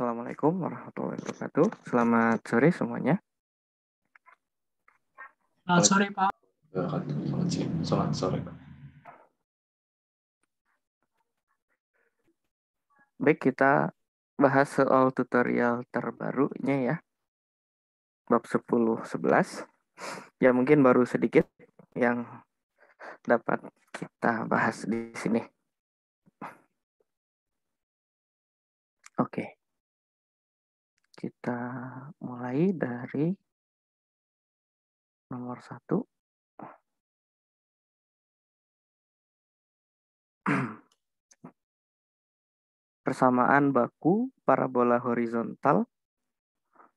Assalamualaikum warahmatullahi wabarakatuh. Selamat sore semuanya. Selamat sore Pak. Selamat sore Baik, kita bahas soal tutorial terbarunya ya. Bab 10 11. Ya mungkin baru sedikit yang dapat kita bahas di sini. Oke. Okay kita mulai dari nomor satu. Persamaan baku parabola horizontal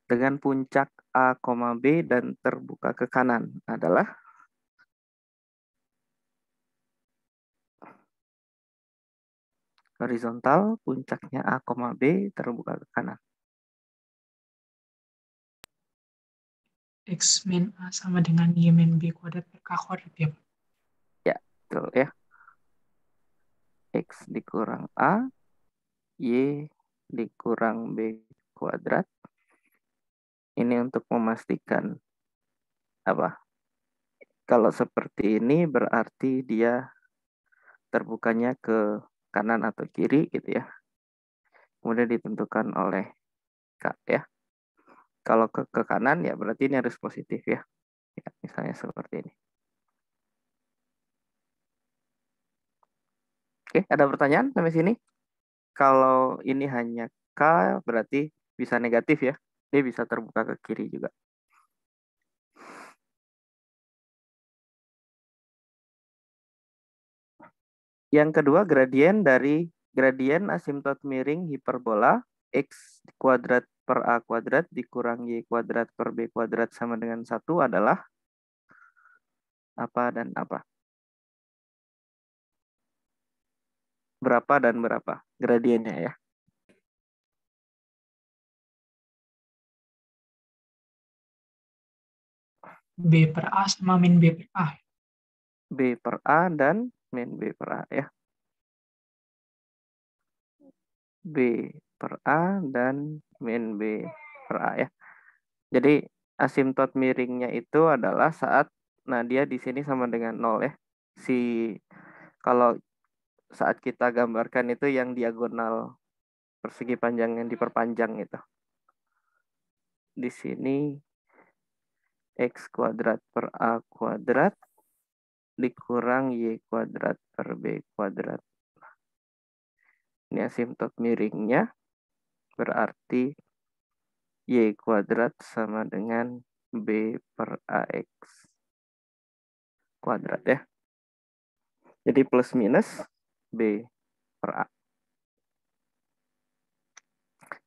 dengan puncak A, B dan terbuka ke kanan adalah horizontal, puncaknya A, B terbuka ke kanan. X min A sama dengan Y min B kuadrat per K kuadrat ya Pak? Ya, betul ya. X dikurang A, Y dikurang B kuadrat. Ini untuk memastikan apa? Kalau seperti ini berarti dia terbukanya ke kanan atau kiri gitu ya. Kemudian ditentukan oleh K ya. Kalau ke, ke kanan ya berarti ini harus positif ya. ya misalnya seperti ini. Oke, ada pertanyaan sampai sini? Kalau ini hanya K berarti bisa negatif ya. Dia bisa terbuka ke kiri juga. Yang kedua, gradien dari gradien asimptot miring hiperbola x kuadrat per A kuadrat dikurang Y kuadrat per B kuadrat sama dengan 1 adalah apa dan apa? Berapa dan berapa gradiennya ya? B per A sama min B per A. B per A dan min B per A ya. B per A dan min B per A ya. Jadi asimtot miringnya itu adalah saat nah dia di sini sama dengan nol ya. Si kalau saat kita gambarkan itu yang diagonal persegi panjang yang diperpanjang itu. Di sini x kuadrat per a kuadrat dikurang y kuadrat per b kuadrat. Ini asimtot miringnya. Berarti Y kuadrat sama dengan B per AX kuadrat ya. Jadi plus minus B per A.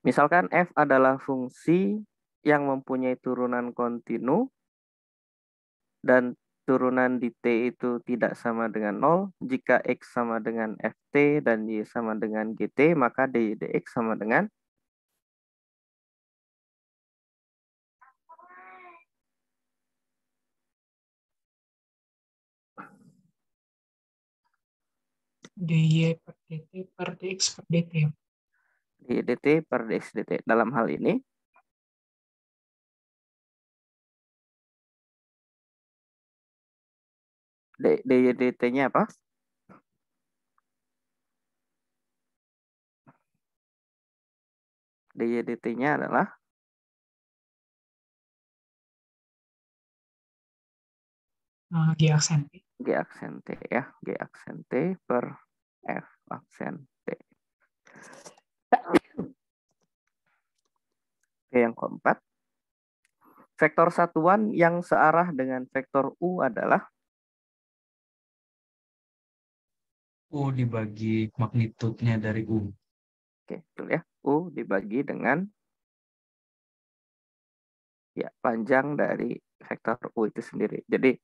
Misalkan F adalah fungsi yang mempunyai turunan kontinu dan turunan di T itu tidak sama dengan 0. Jika X sama dengan FT dan Y sama dengan GT, maka dy dx sama dengan dy per dt per dx per dt. dt per dx dt. Dalam hal ini, dy dt-nya apa? dy dt-nya adalah eh, G aksen T. G aksen T ya, G aksen T per F aksen T. Oke, yang keempat. Vektor satuan yang searah dengan vektor U adalah U dibagi magnitudenya dari U. Oke, betul ya. U dibagi dengan ya panjang dari vektor U itu sendiri. Jadi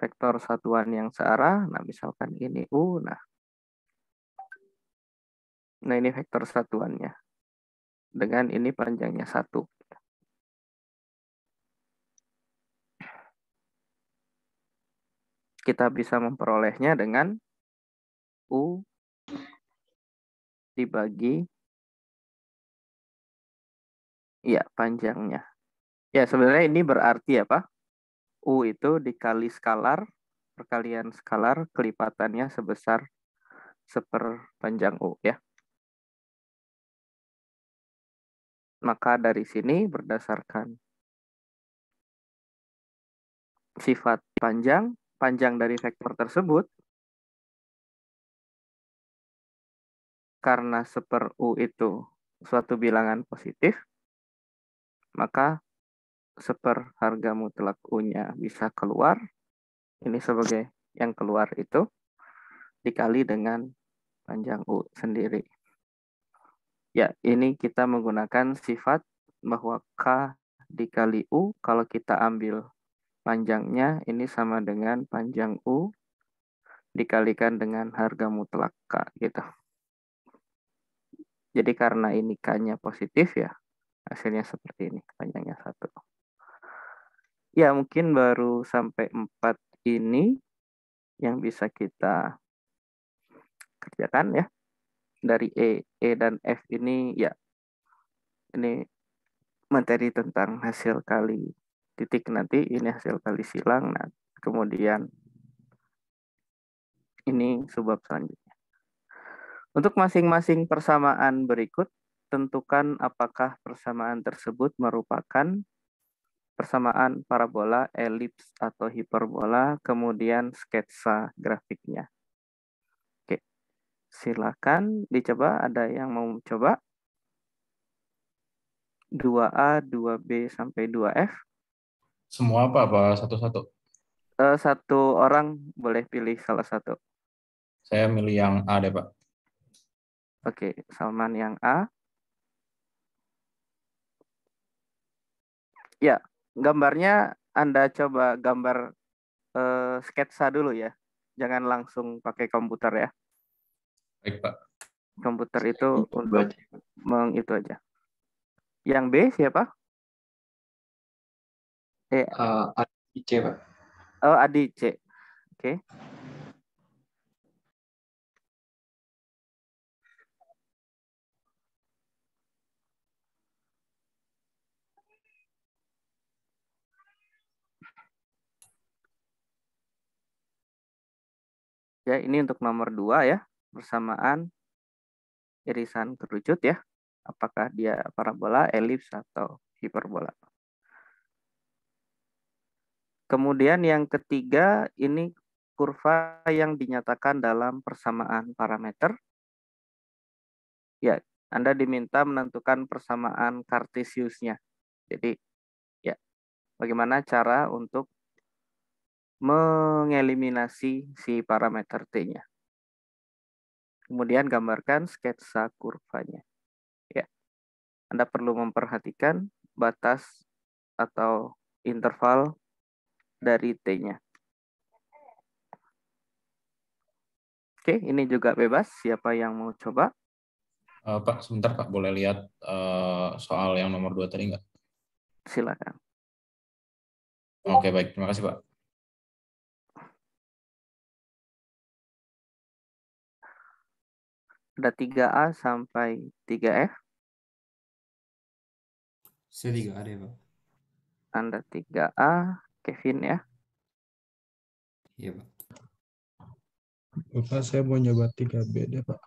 vektor satuan yang searah. Nah, misalkan ini U. Nah, nah ini vektor satuannya. Dengan ini panjangnya satu. Kita bisa memperolehnya dengan U dibagi ya panjangnya. Ya, sebenarnya ini berarti apa? Ya, U itu dikali skalar, perkalian skalar, kelipatannya sebesar seperpanjang U ya. Maka dari sini berdasarkan sifat panjang, panjang dari vektor tersebut, karena seper U itu suatu bilangan positif, maka seper harga mutlak U-nya bisa keluar. Ini sebagai yang keluar itu dikali dengan panjang U sendiri. Ya, ini kita menggunakan sifat bahwa K dikali U kalau kita ambil panjangnya ini sama dengan panjang U dikalikan dengan harga mutlak K gitu. Jadi karena ini K-nya positif ya, hasilnya seperti ini, panjangnya satu ya mungkin baru sampai empat ini yang bisa kita kerjakan ya dari E, E dan F ini ya ini materi tentang hasil kali titik nanti ini hasil kali silang nah kemudian ini sebab selanjutnya untuk masing-masing persamaan berikut tentukan apakah persamaan tersebut merupakan persamaan parabola, elips atau hiperbola, kemudian sketsa grafiknya. Oke, silakan dicoba. Ada yang mau coba? 2A, 2B, sampai 2F. Semua apa, Pak? Satu-satu? Uh, satu orang boleh pilih salah satu. Saya milih yang A deh, Pak. Oke, Salman yang A. Ya, gambarnya Anda coba gambar uh, sketsa dulu ya. Jangan langsung pakai komputer ya. Baik, Pak. Komputer itu untuk baca. meng itu aja. Yang B siapa? Eh, uh, Adi C, Pak. Oh, Adi C. Oke. Okay. Ya, ini untuk nomor dua ya, persamaan irisan kerucut ya. Apakah dia parabola, elips, atau hiperbola. Kemudian yang ketiga, ini kurva yang dinyatakan dalam persamaan parameter. Ya, Anda diminta menentukan persamaan kartesiusnya. Jadi, ya, bagaimana cara untuk mengeliminasi si parameter t-nya. Kemudian gambarkan sketsa kurvanya. Ya. Anda perlu memperhatikan batas atau interval dari t-nya. Oke, ini juga bebas siapa yang mau coba. Uh, Pak, sebentar Pak, boleh lihat uh, soal yang nomor dua tadi nggak? Silakan. Oke, baik. Terima kasih Pak. ada 3A sampai 3F. Saya 3A deh, Pak. Anda 3A, Kevin ya. Iya, Pak. Bapak, saya mau nyoba 3B deh, Pak.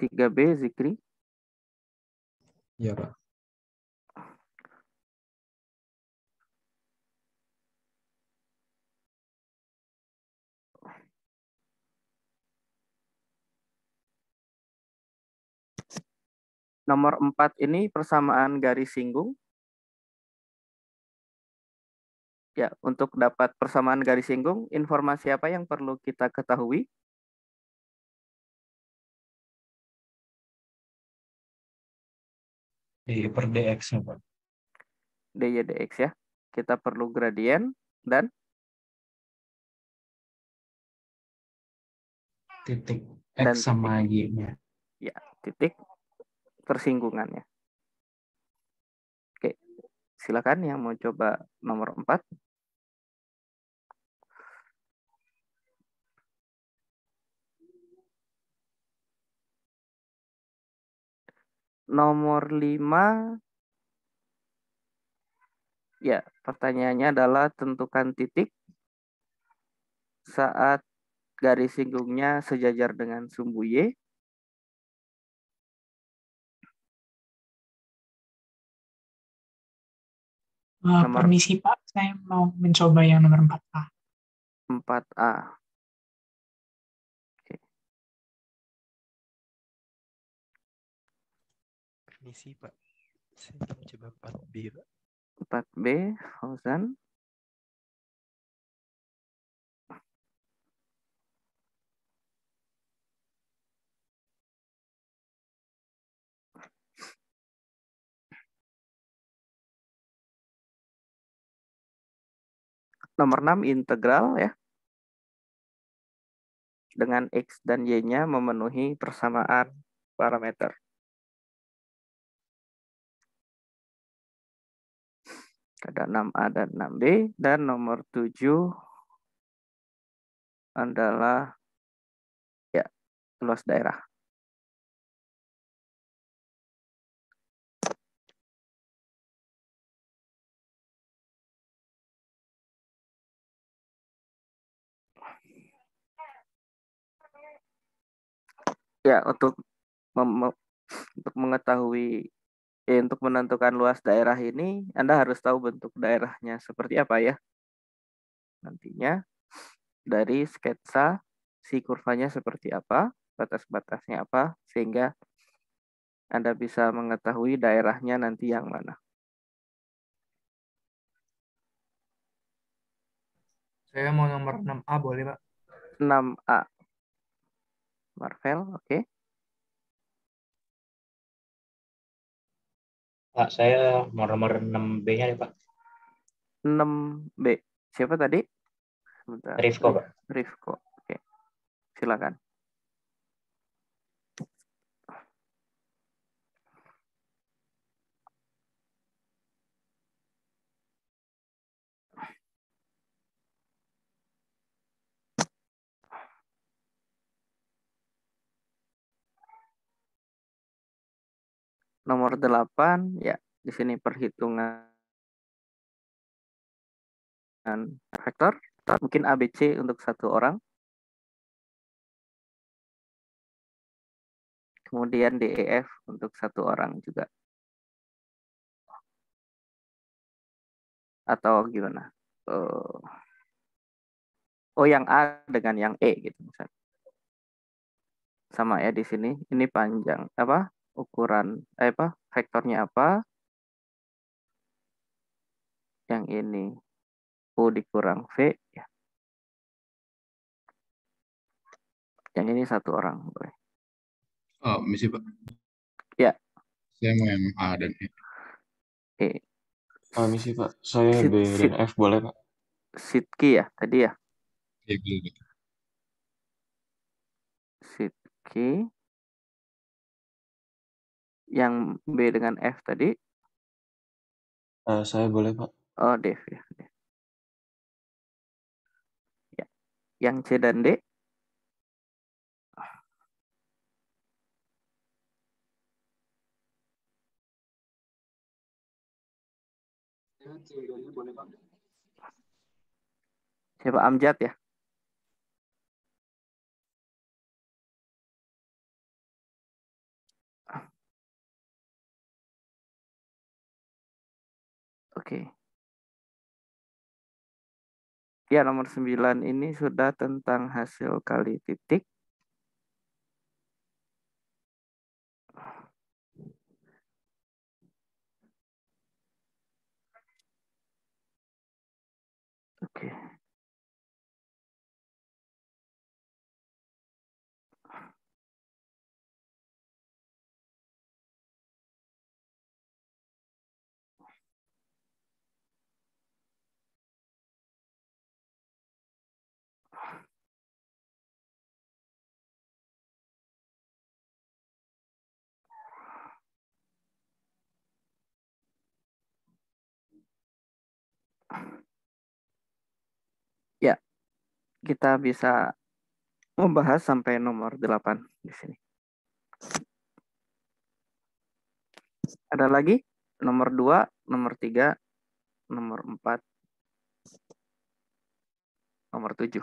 3B, Zikri? Iya, Pak. Nomor 4 ini persamaan garis singgung. Ya, untuk dapat persamaan garis singgung, informasi apa yang perlu kita ketahui? DY per DX ya, Pak. DY DX ya. Kita perlu gradien dan titik X dan sama Y-nya. Ya, titik tersinggungannya. Oke, silakan yang mau coba nomor empat, Nomor lima. Ya, pertanyaannya adalah tentukan titik saat garis singgungnya sejajar dengan sumbu Y Eh, nomor... Permisi Pak, saya mau mencoba yang nomor 4A. 4A. Oke. Permisi Pak, saya mau coba 4B Pak. 4B, Fauzan. nomor 6 integral ya dengan x dan y-nya memenuhi persamaan parameter. Ada 6A dan 6B dan nomor 7 adalah ya luas daerah. ya untuk untuk mengetahui ya, untuk menentukan luas daerah ini Anda harus tahu bentuk daerahnya seperti apa ya nantinya dari sketsa si kurvanya seperti apa batas-batasnya apa sehingga Anda bisa mengetahui daerahnya nanti yang mana. Saya mau nomor 6A boleh Pak? 6A. Marvel, oke. Okay. Pak, saya mau nomor 6B-nya nih, Pak. 6B. Siapa tadi? Sebentar. Rifko, Pak. Rifko. Oke. Okay. Silakan. nomor 8 ya di sini perhitungan vektor mungkin ABC untuk satu orang kemudian DEF untuk satu orang juga atau gimana oh, oh yang A dengan yang E gitu misalnya sama ya di sini ini panjang apa ukuran eh apa vektornya apa yang ini U dikurang V ya. yang ini satu orang boleh oh misi pak ya saya mau yang A dan E E oh, misi pak saya B dan F boleh pak Sitki ya tadi ya iya, Sitki yang B dengan F tadi? Uh, saya boleh, Pak. Oh, Dev. Ya. ya. Yang C dan D? Siapa Amjad ya? Oke. Okay. Ya, nomor 9 ini sudah tentang hasil kali titik. kita bisa membahas sampai nomor 8 di sini. Ada lagi? Nomor 2, nomor 3, nomor 4, nomor 7.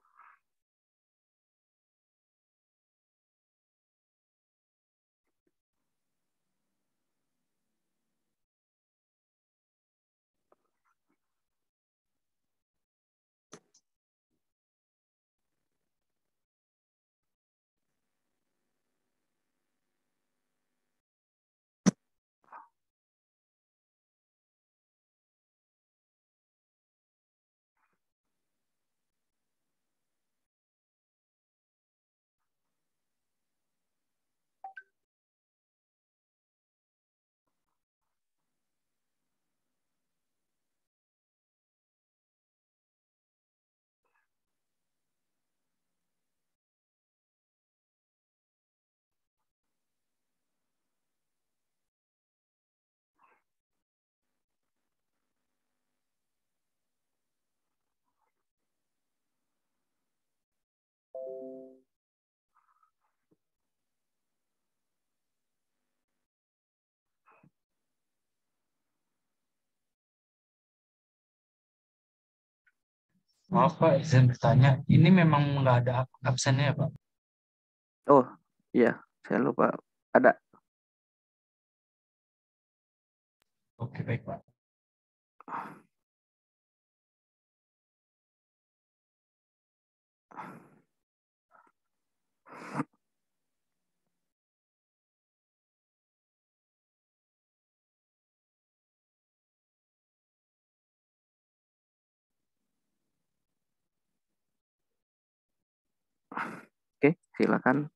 Maaf Pak, izin bertanya, ini memang nggak ada absennya ya Pak? Oh iya, saya lupa ada. Oke baik Pak. Oke, silakan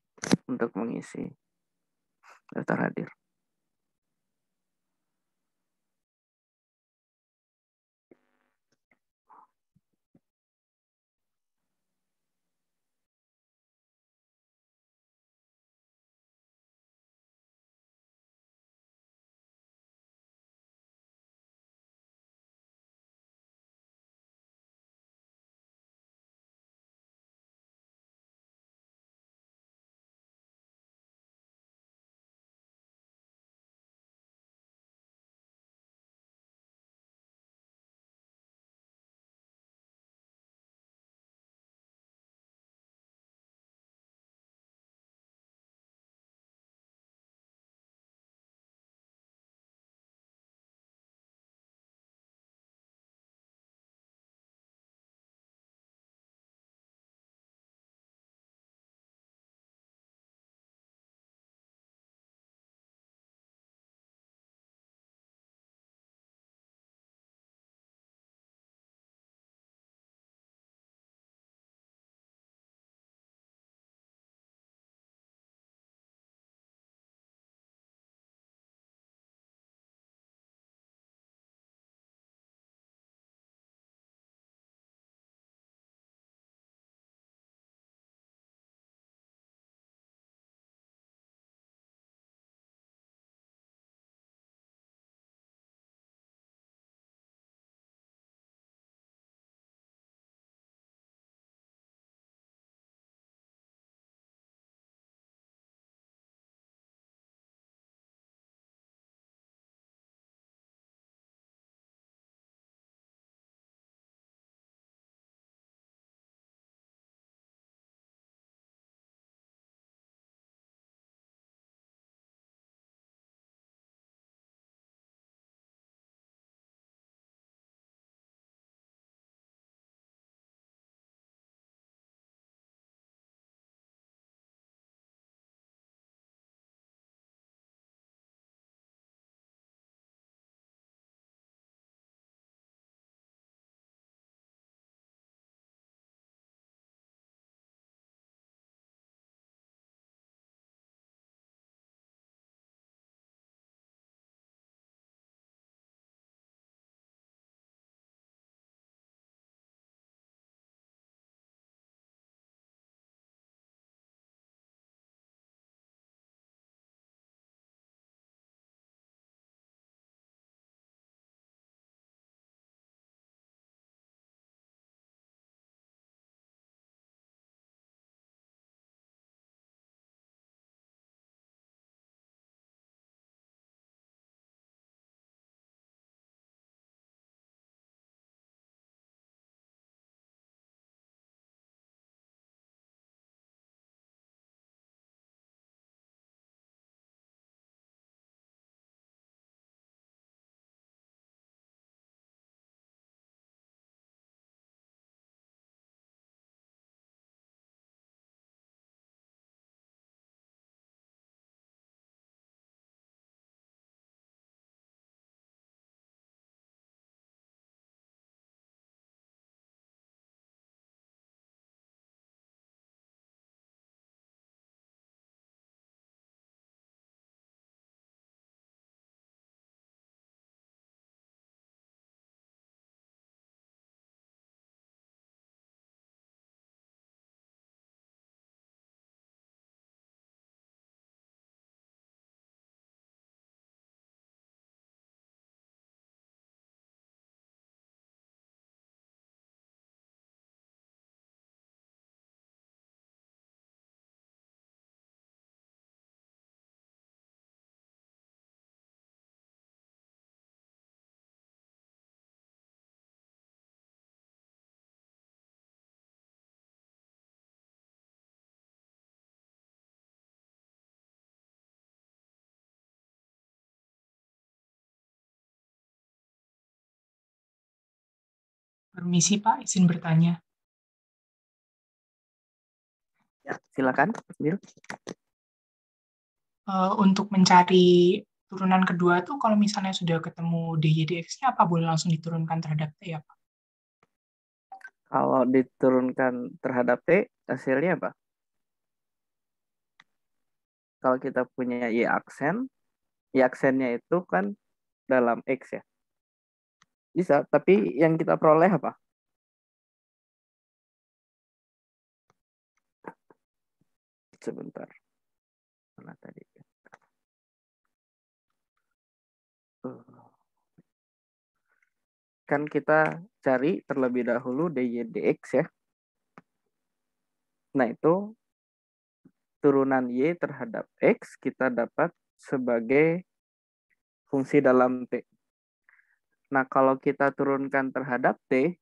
untuk mengisi daftar hadir. Permisi Pak, izin bertanya. Ya, silakan, Uh, untuk mencari turunan kedua tuh kalau misalnya sudah ketemu DYDX-nya apa boleh langsung diturunkan terhadap T ya Pak? Kalau diturunkan terhadap T, hasilnya apa? Kalau kita punya Y aksen, Y aksennya itu kan dalam X ya bisa tapi yang kita peroleh apa sebentar mana tadi eh. kan kita cari terlebih dahulu dy dx ya nah itu turunan y terhadap x kita dapat sebagai fungsi dalam t Nah, kalau kita turunkan terhadap T,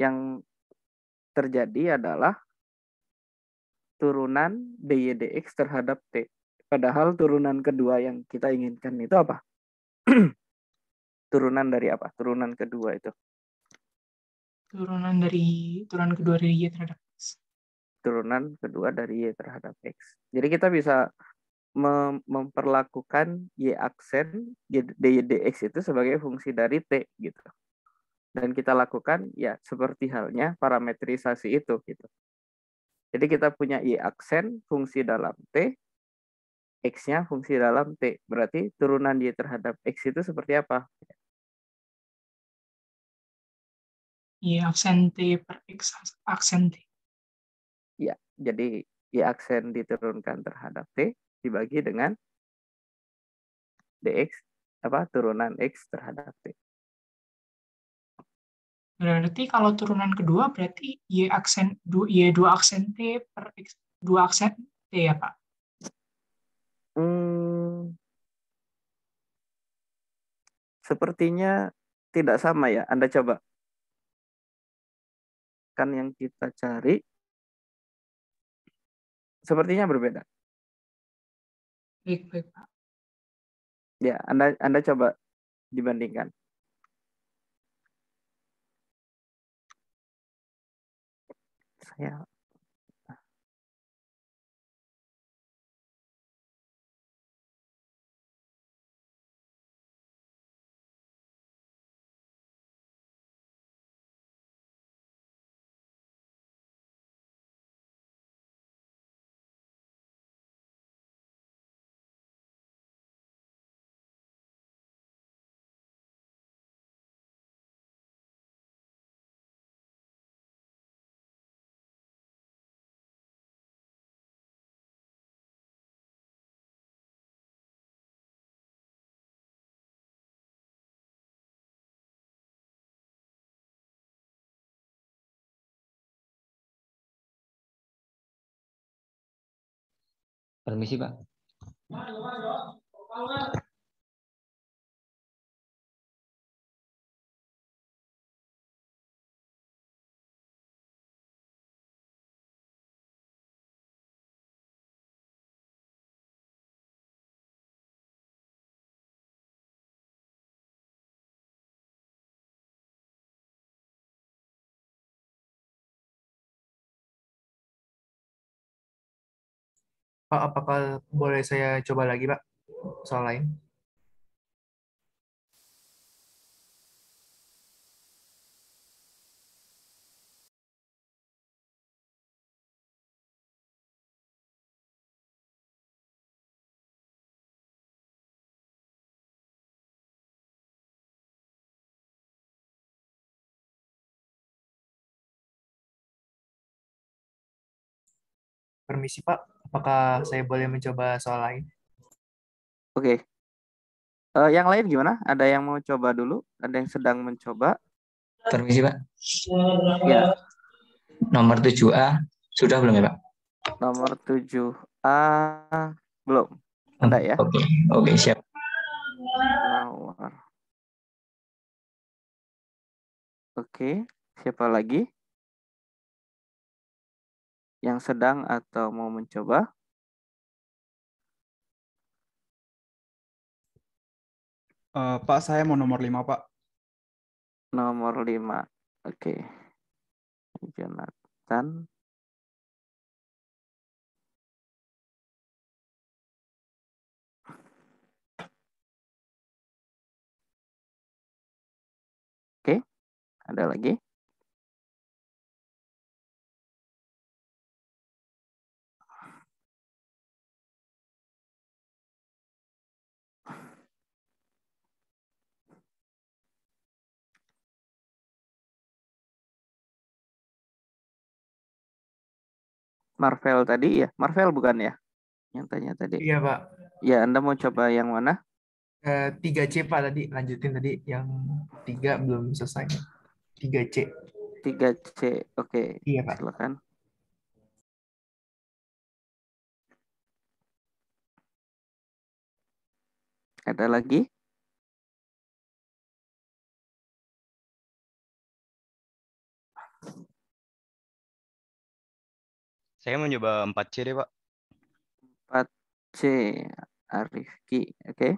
yang terjadi adalah turunan dy dx terhadap t. Padahal turunan kedua yang kita inginkan itu apa? turunan dari apa? Turunan kedua itu. Turunan dari turunan kedua dari y terhadap x. Turunan kedua dari y terhadap x. Jadi kita bisa mem memperlakukan y aksen y, dy dx itu sebagai fungsi dari t gitu dan kita lakukan ya seperti halnya parametrisasi itu gitu jadi kita punya y aksen fungsi dalam t x-nya fungsi dalam t berarti turunan y terhadap x itu seperti apa y aksen t per x aksen t ya jadi y aksen diturunkan terhadap t dibagi dengan dx apa turunan x terhadap t. Berarti kalau turunan kedua berarti y aksen y dua aksen t per x dua aksen t ya pak? Hmm, sepertinya tidak sama ya. Anda coba kan yang kita cari sepertinya berbeda. Baik, baik, Pak. Ya, Anda Anda coba dibandingkan. Saya Permisi, Pak. Pak, apakah boleh saya coba lagi, Pak? Soal lain. Permisi Pak, apakah saya boleh mencoba soal lain? Oke. Okay. Uh, eh, yang lain gimana? Ada yang mau coba dulu? Ada yang sedang mencoba? Permisi Pak. Ya. Nomor 7A sudah belum ya Pak? Nomor 7A belum. Ada ya? Oke, okay. oke okay, siap. Oke, okay. siapa lagi? yang sedang atau mau mencoba? Uh, Pak, saya mau nomor 5, Pak. Nomor 5. Oke. Okay. Jonathan. Oke. Okay. Ada lagi? Oke. Marvel tadi ya? Marvel bukan ya? Yang tanya tadi. Iya, Pak. Ya, Anda mau coba yang mana? Eh, tiga C Pak tadi lanjutin tadi yang tiga belum selesai. Tiga C. Tiga C, oke. Iya Pak. Silakan. Ada lagi? Saya mau coba 4C deh, Pak. 4C Arifki, oke. Okay.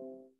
Thank you.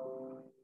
Amen.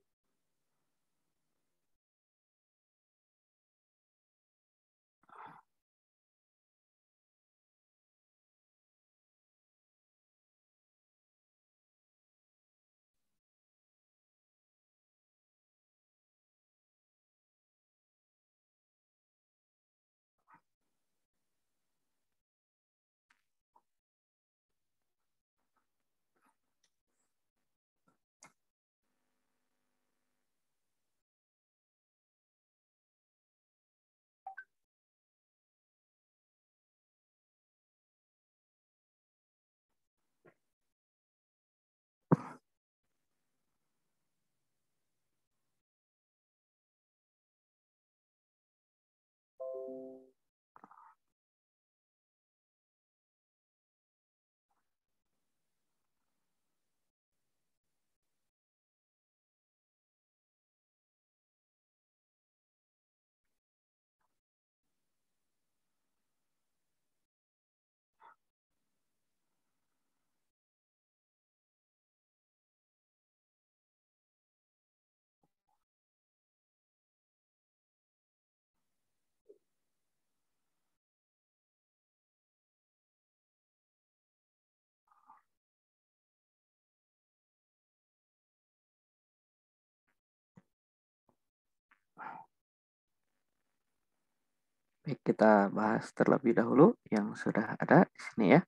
Baik, kita bahas terlebih dahulu yang sudah ada di sini ya.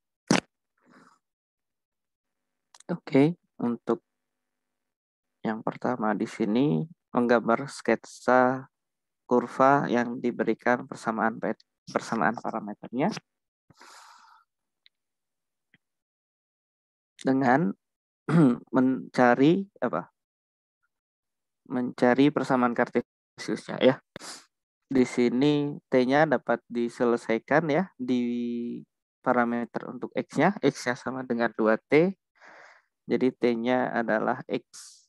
Oke, untuk yang pertama di sini menggambar sketsa kurva yang diberikan persamaan persamaan parameternya dengan mencari apa? Mencari persamaan kartesiusnya ya di sini T-nya dapat diselesaikan ya di parameter untuk X-nya. X-nya sama dengan 2T. Jadi T-nya adalah X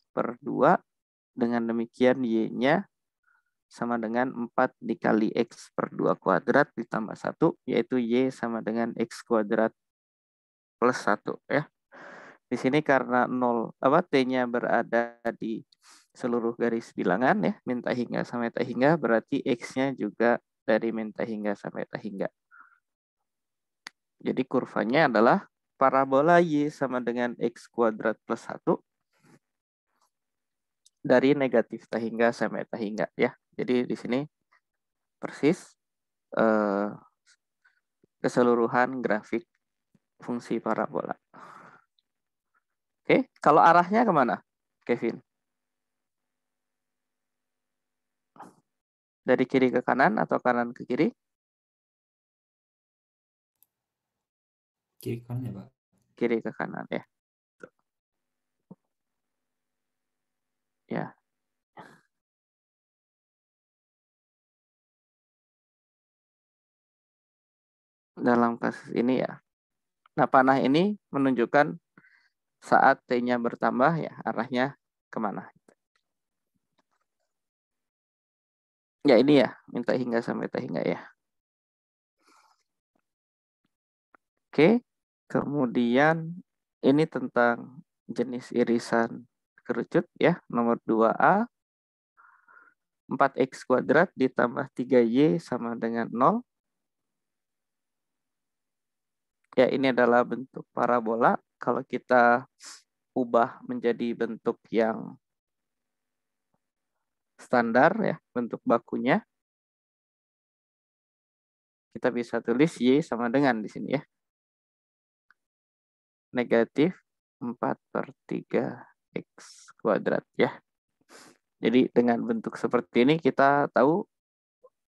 per 2. Dengan demikian Y-nya sama dengan 4 dikali X per 2 kuadrat ditambah 1, yaitu Y sama dengan X kuadrat plus 1. ya. Di sini karena 0, apa T-nya berada di seluruh garis bilangan ya, minta hingga sampai tak hingga, berarti X-nya juga dari minta hingga sampai tak hingga. Jadi kurvanya adalah parabola Y sama dengan X kuadrat plus satu dari negatif tak hingga sampai tak hingga ya. Jadi di sini persis eh, keseluruhan grafik fungsi parabola. Oke, kalau arahnya kemana, Kevin? dari kiri ke kanan atau kanan ke kiri? Kiri ke kanan ya, Pak. Kiri ke kanan ya. Ya. Dalam kasus ini ya. Nah, panah ini menunjukkan saat T-nya bertambah ya arahnya kemana. Ya ini ya, minta hingga sampai minta hingga ya. Oke, kemudian ini tentang jenis irisan kerucut ya, nomor 2A. 4x kuadrat ditambah 3y sama dengan 0. Ya, ini adalah bentuk parabola. Kalau kita ubah menjadi bentuk yang standar ya bentuk bakunya. Kita bisa tulis Y sama dengan di sini ya. Negatif 4 per 3 X kuadrat ya. Jadi dengan bentuk seperti ini kita tahu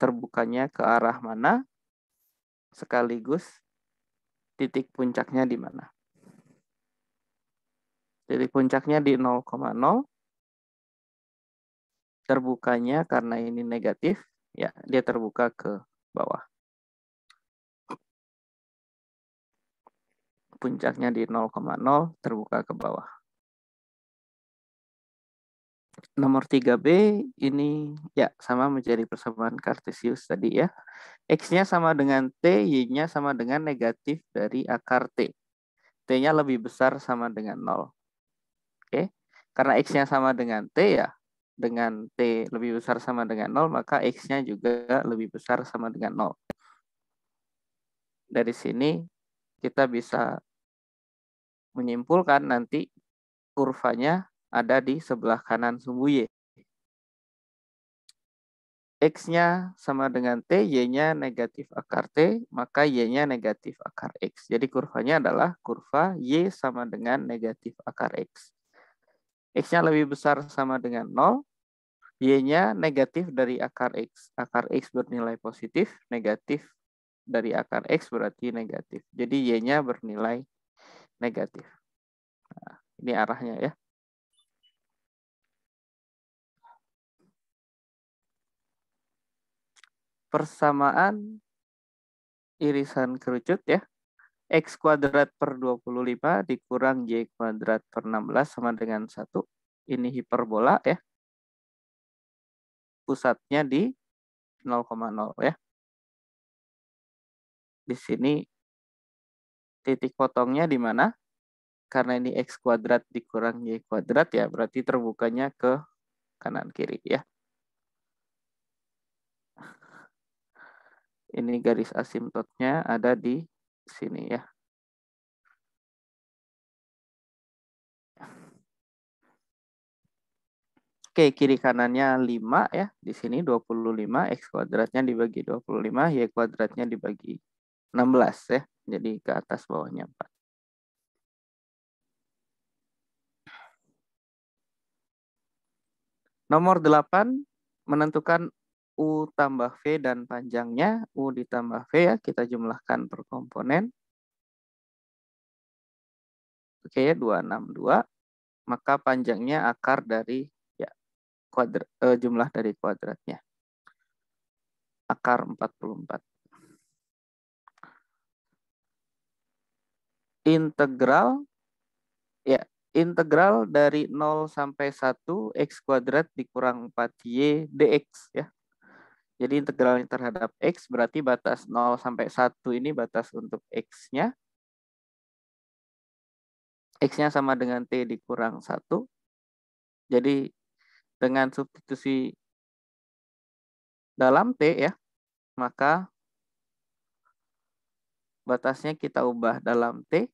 terbukanya ke arah mana sekaligus titik puncaknya di mana. Titik puncaknya di terbukanya karena ini negatif, ya dia terbuka ke bawah. Puncaknya di 0,0 terbuka ke bawah. Nomor 3B ini ya sama menjadi persamaan kartesius tadi ya. X-nya sama dengan T, Y-nya sama dengan negatif dari akar T. T-nya lebih besar sama dengan 0. Oke, karena X-nya sama dengan T ya, dengan T lebih besar sama dengan 0, maka X-nya juga lebih besar sama dengan 0. Dari sini kita bisa menyimpulkan nanti kurvanya ada di sebelah kanan sumbu Y. X-nya sama dengan T, Y-nya negatif akar T, maka Y-nya negatif akar X. Jadi kurvanya adalah kurva Y sama dengan negatif akar X. X-nya lebih besar sama dengan 0, Y-nya negatif dari akar X. Akar X bernilai positif, negatif dari akar X berarti negatif. Jadi Y-nya bernilai negatif. Nah, ini arahnya ya. Persamaan irisan kerucut ya. X kuadrat per 25 dikurang Y kuadrat per 16 sama dengan 1. Ini hiperbola ya pusatnya di 0,0 ya. Di sini titik potongnya di mana? Karena ini x kuadrat dikurang y kuadrat ya, berarti terbukanya ke kanan kiri ya. Ini garis asimptotnya ada di sini ya. Oke, kiri kanannya 5 ya. Di sini 25, X kuadratnya dibagi 25, Y kuadratnya dibagi 16 ya. Jadi ke atas bawahnya 4. Nomor 8 menentukan U tambah V dan panjangnya. U ditambah V ya, kita jumlahkan per komponen. Oke, 262. Maka panjangnya akar dari kuadr uh, eh, jumlah dari kuadratnya. Akar 44. Integral ya, integral dari 0 sampai 1 x kuadrat dikurang 4y dx ya. Jadi integralnya terhadap x berarti batas 0 sampai 1 ini batas untuk x-nya. X-nya sama dengan T dikurang 1. Jadi dengan substitusi dalam T ya, maka batasnya kita ubah dalam T.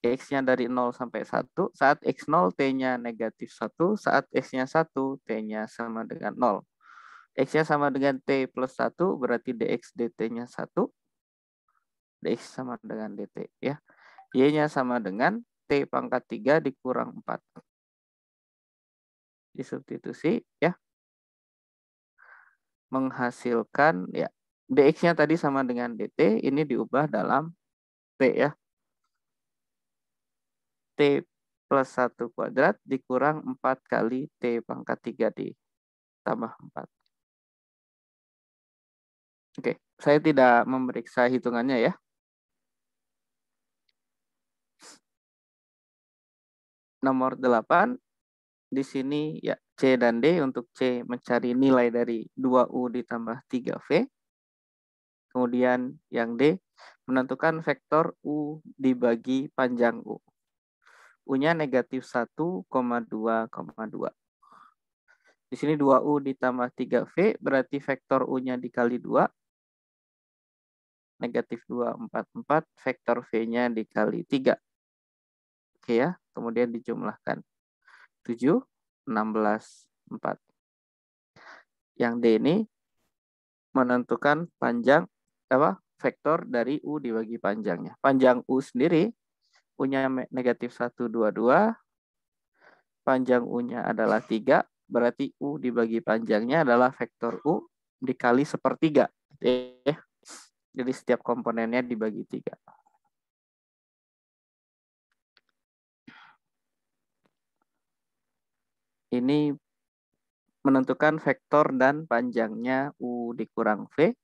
X-nya dari 0 sampai 1. Saat X0, T-nya negatif 1. Saat X-nya 1, T-nya sama dengan 0. X-nya sama dengan T plus 1, berarti DX DT-nya 1. DX sama dengan DT. ya Y-nya sama dengan T pangkat 3 dikurang 4 disubstitusi ya menghasilkan ya dx-nya tadi sama dengan dt ini diubah dalam t ya t plus satu kuadrat dikurang empat kali t pangkat 3 ditambah empat Oke, saya tidak memeriksa hitungannya ya. Nomor delapan di sini ya C dan D untuk C mencari nilai dari 2U ditambah 3V. Kemudian yang D menentukan vektor U dibagi panjang U. U-nya negatif 1,2,2. Di sini 2U ditambah 3V berarti vektor U-nya dikali 2. Negatif 2, 4, 4. Vektor V-nya dikali 3. Oke ya, kemudian dijumlahkan. 7, 16, 4. Yang D ini menentukan panjang apa vektor dari U dibagi panjangnya. Panjang U sendiri punya negatif 1, 2, 2. Panjang U-nya adalah 3. Berarti U dibagi panjangnya adalah vektor U dikali sepertiga. Gitu ya. Jadi setiap komponennya dibagi 3. ini menentukan vektor dan panjangnya U dikurang V.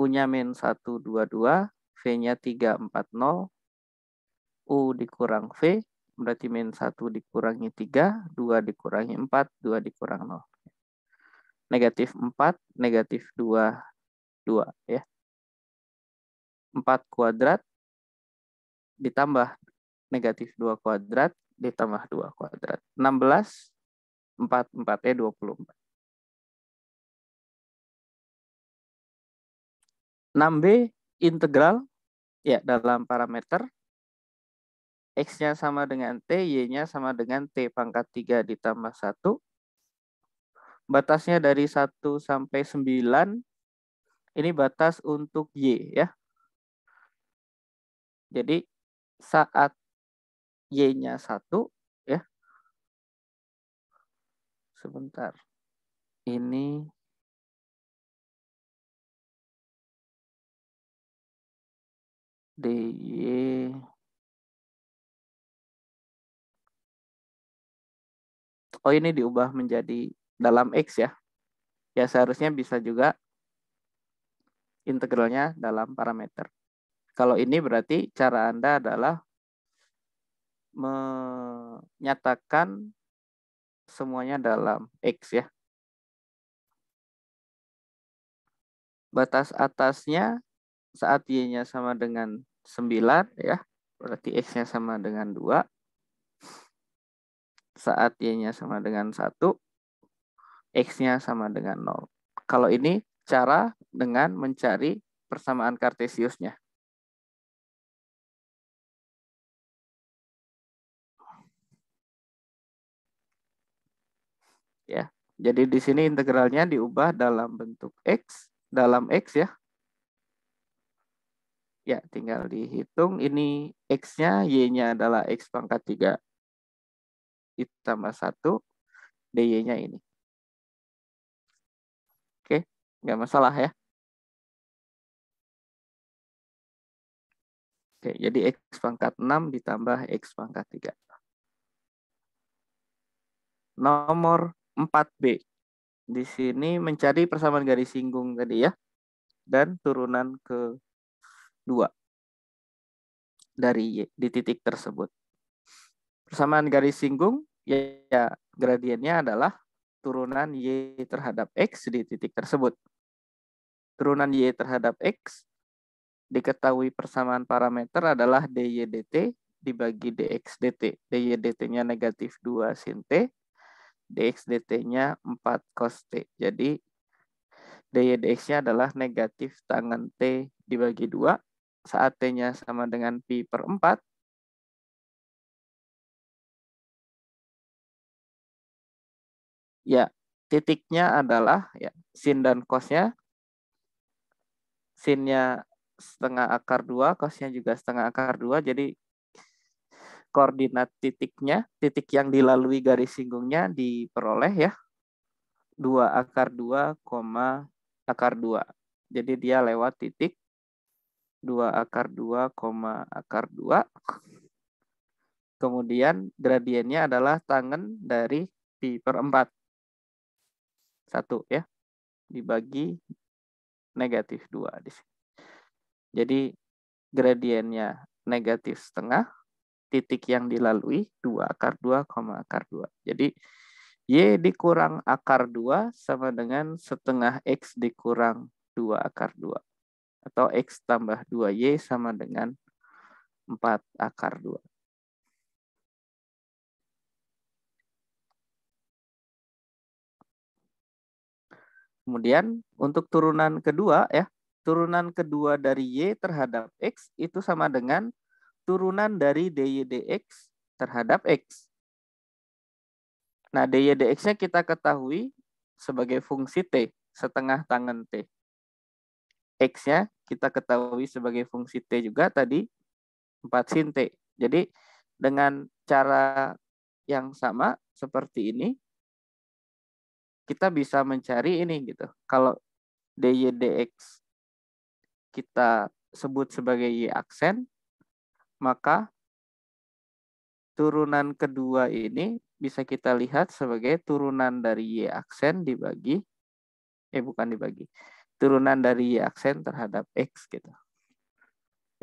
U-nya min 2. V-nya 3, 4, 0. U dikurang V, berarti min 1 dikurangi 3, 2 dikurangi 4, 2 dikurang 0. Negatif 4, negatif 2, 2 ya. 4 kuadrat ditambah negatif 2 kuadrat ditambah 2 kuadrat. 16, 4, 4, ya 24. 6B integral ya dalam parameter X-nya sama dengan T, Y-nya sama dengan T pangkat 3 ditambah 1. Batasnya dari 1 sampai 9. Ini batas untuk Y ya. Jadi saat Y-nya satu, ya. Sebentar. Ini DY Oh ini diubah menjadi dalam X ya. Ya seharusnya bisa juga integralnya dalam parameter. Kalau ini berarti cara Anda adalah menyatakan semuanya dalam X ya. Batas atasnya saat Y-nya sama dengan 9 ya. Berarti X-nya sama dengan 2. Saat Y-nya sama dengan 1. X-nya sama dengan 0. Kalau ini cara dengan mencari persamaan kartesiusnya. ya. Jadi di sini integralnya diubah dalam bentuk x dalam x ya. Ya, tinggal dihitung ini x-nya, y-nya adalah x pangkat 3 ditambah 1 dy-nya ini. Oke, nggak masalah ya. Oke, jadi X pangkat 6 ditambah X pangkat 3. Nomor 4B. Di sini mencari persamaan garis singgung tadi ya. Dan turunan ke 2 dari Y di titik tersebut. Persamaan garis singgung ya, ya gradiennya adalah turunan Y terhadap X di titik tersebut. Turunan Y terhadap X diketahui persamaan parameter adalah dy dt dibagi dx dt. dy dt-nya negatif 2 sin t dx dt-nya 4 cos t. Jadi dy dx-nya adalah negatif tangan t dibagi 2 saat t-nya sama dengan pi per 4 ya titiknya adalah ya sin dan Sin-nya setengah akar dua nya juga setengah akar dua jadi koordinat titiknya, titik yang dilalui garis singgungnya diperoleh ya 2 akar 2, akar 2. Jadi dia lewat titik 2 akar 2, akar 2. Kemudian gradiennya adalah tangen dari pi per 4. 1 ya. Dibagi negatif 2 di sini. Jadi gradiennya negatif setengah titik yang dilalui 2 akar 2, akar 2. Jadi Y dikurang akar 2 sama dengan setengah X dikurang 2 akar 2. Atau X tambah 2Y sama dengan 4 akar 2. Kemudian untuk turunan kedua ya, turunan kedua dari Y terhadap X itu sama dengan turunan dari dy dx terhadap x. Nah, dy dx-nya kita ketahui sebagai fungsi t, setengah tangan t. X-nya kita ketahui sebagai fungsi t juga tadi 4 sin t. Jadi dengan cara yang sama seperti ini kita bisa mencari ini gitu. Kalau dy dx kita sebut sebagai y aksen, maka turunan kedua ini bisa kita lihat sebagai turunan dari Y aksen dibagi, eh bukan dibagi, turunan dari Y aksen terhadap X gitu.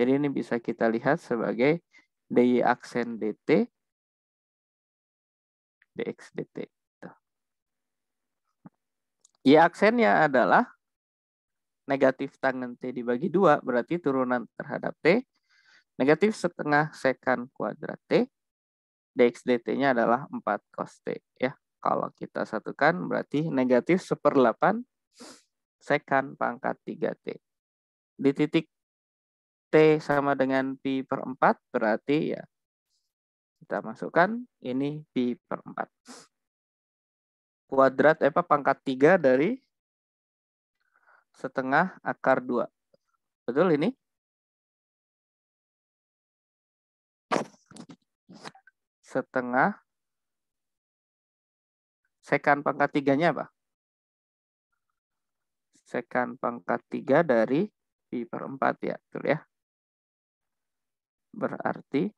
Jadi ini bisa kita lihat sebagai DY aksen DT, DX DT. Gitu. Y aksennya adalah negatif tangen T dibagi dua berarti turunan terhadap T Negatif setengah sekan kuadrat T, dx dt-nya adalah 4 cos T. Ya. Kalau kita satukan berarti negatif seperdelapan sekan pangkat 3T. Di titik T sama dengan pi per 4 berarti ya kita masukkan ini pi per 4. Kuadrat eh, apa pangkat 3 dari setengah akar 2. Betul ini? setengah sekan pangkat tiganya apa? Sekan pangkat tiga dari pi per empat ya, betul ya? Berarti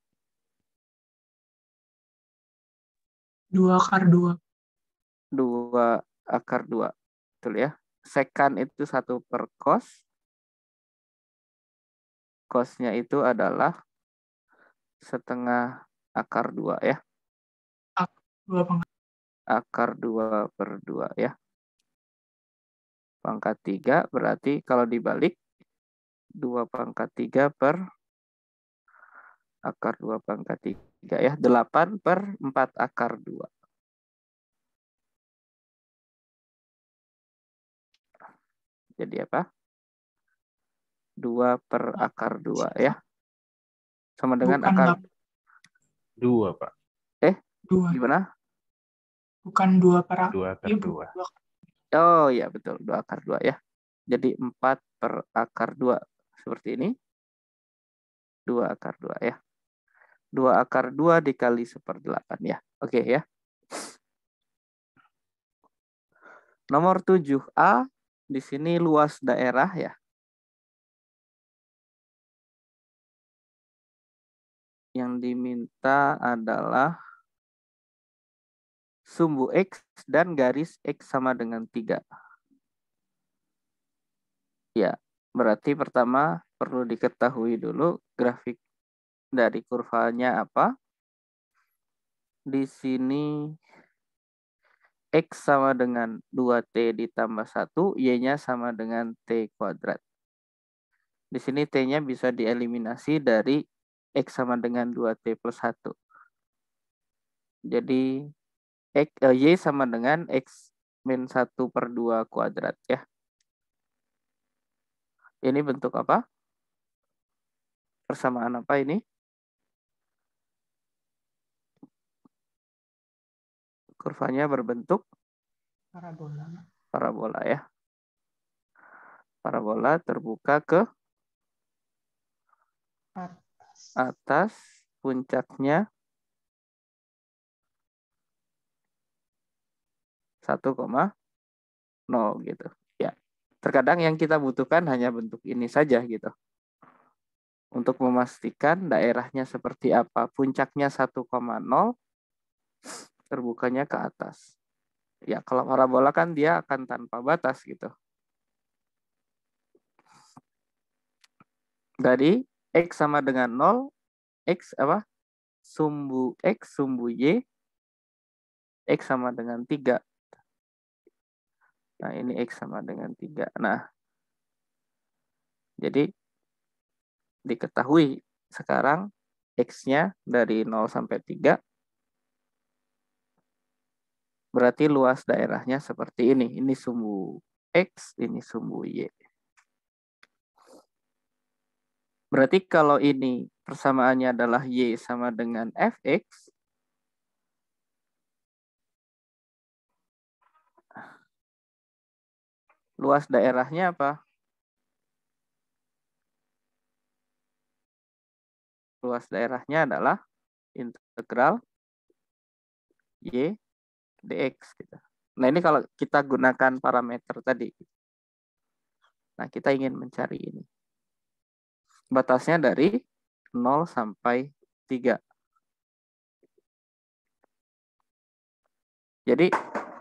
dua akar dua. Dua akar dua, betul ya? Sekan itu satu per cos. Cosnya itu adalah setengah akar 2 ya. Akar 2 per 2 ya. Pangkat 3 berarti kalau dibalik 2 pangkat 3 per akar 2 pangkat 3 ya. 8 per 4 akar 2. Jadi apa? 2 per akar 2 ya. Sama dengan Bukan akar Dua, Pak. Eh? Dua. Gimana? Bukan dua per Dua akar ya, dua. dua. Oh ya betul. Dua akar dua ya. Jadi empat per akar dua. Seperti ini. Dua akar dua ya. Dua akar dua dikali seperdelapan ya. Oke ya. Nomor tujuh a di sini luas daerah ya. yang diminta adalah sumbu X dan garis X sama dengan 3. Ya, berarti pertama perlu diketahui dulu grafik dari kurvanya apa. Di sini X sama dengan 2T ditambah 1, Y-nya sama dengan T kuadrat. Di sini T-nya bisa dieliminasi dari X sama dengan 2T plus 1. Jadi X, eh, Y sama dengan X min 1 per 2 kuadrat ya. Ini bentuk apa? Persamaan apa ini? Kurvanya berbentuk? Parabola. Parabola ya. Parabola terbuka ke? atas puncaknya 1,0 gitu. Ya. Terkadang yang kita butuhkan hanya bentuk ini saja gitu. Untuk memastikan daerahnya seperti apa, puncaknya 1,0 terbukanya ke atas. Ya, kalau parabola kan dia akan tanpa batas gitu. Dari X sama dengan 0, X apa? Sumbu X, sumbu Y, X sama dengan 3. Nah, ini X sama dengan 3. Nah, jadi diketahui sekarang X-nya dari 0 sampai 3. Berarti luas daerahnya seperti ini. Ini sumbu X, ini sumbu Y. Berarti kalau ini persamaannya adalah Y sama dengan Fx, luas daerahnya apa? Luas daerahnya adalah integral Y dx. Gitu. Nah ini kalau kita gunakan parameter tadi. Nah kita ingin mencari ini batasnya dari 0 sampai 3. Jadi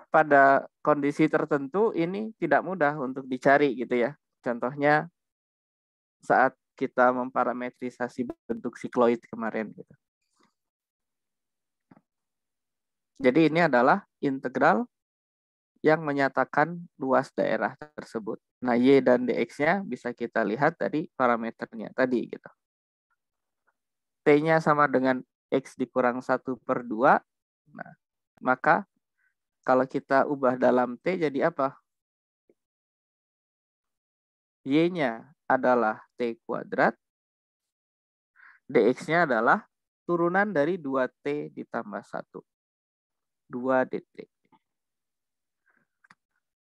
pada kondisi tertentu ini tidak mudah untuk dicari gitu ya. Contohnya saat kita memparametrisasi bentuk sikloid kemarin gitu. Jadi ini adalah integral yang menyatakan luas daerah tersebut. Nah, Y dan DX-nya bisa kita lihat dari parameternya tadi. gitu. T-nya sama dengan X dikurang 1 per 2. Nah, maka kalau kita ubah dalam T jadi apa? Y-nya adalah T kuadrat. DX-nya adalah turunan dari 2T ditambah 1. 2DT.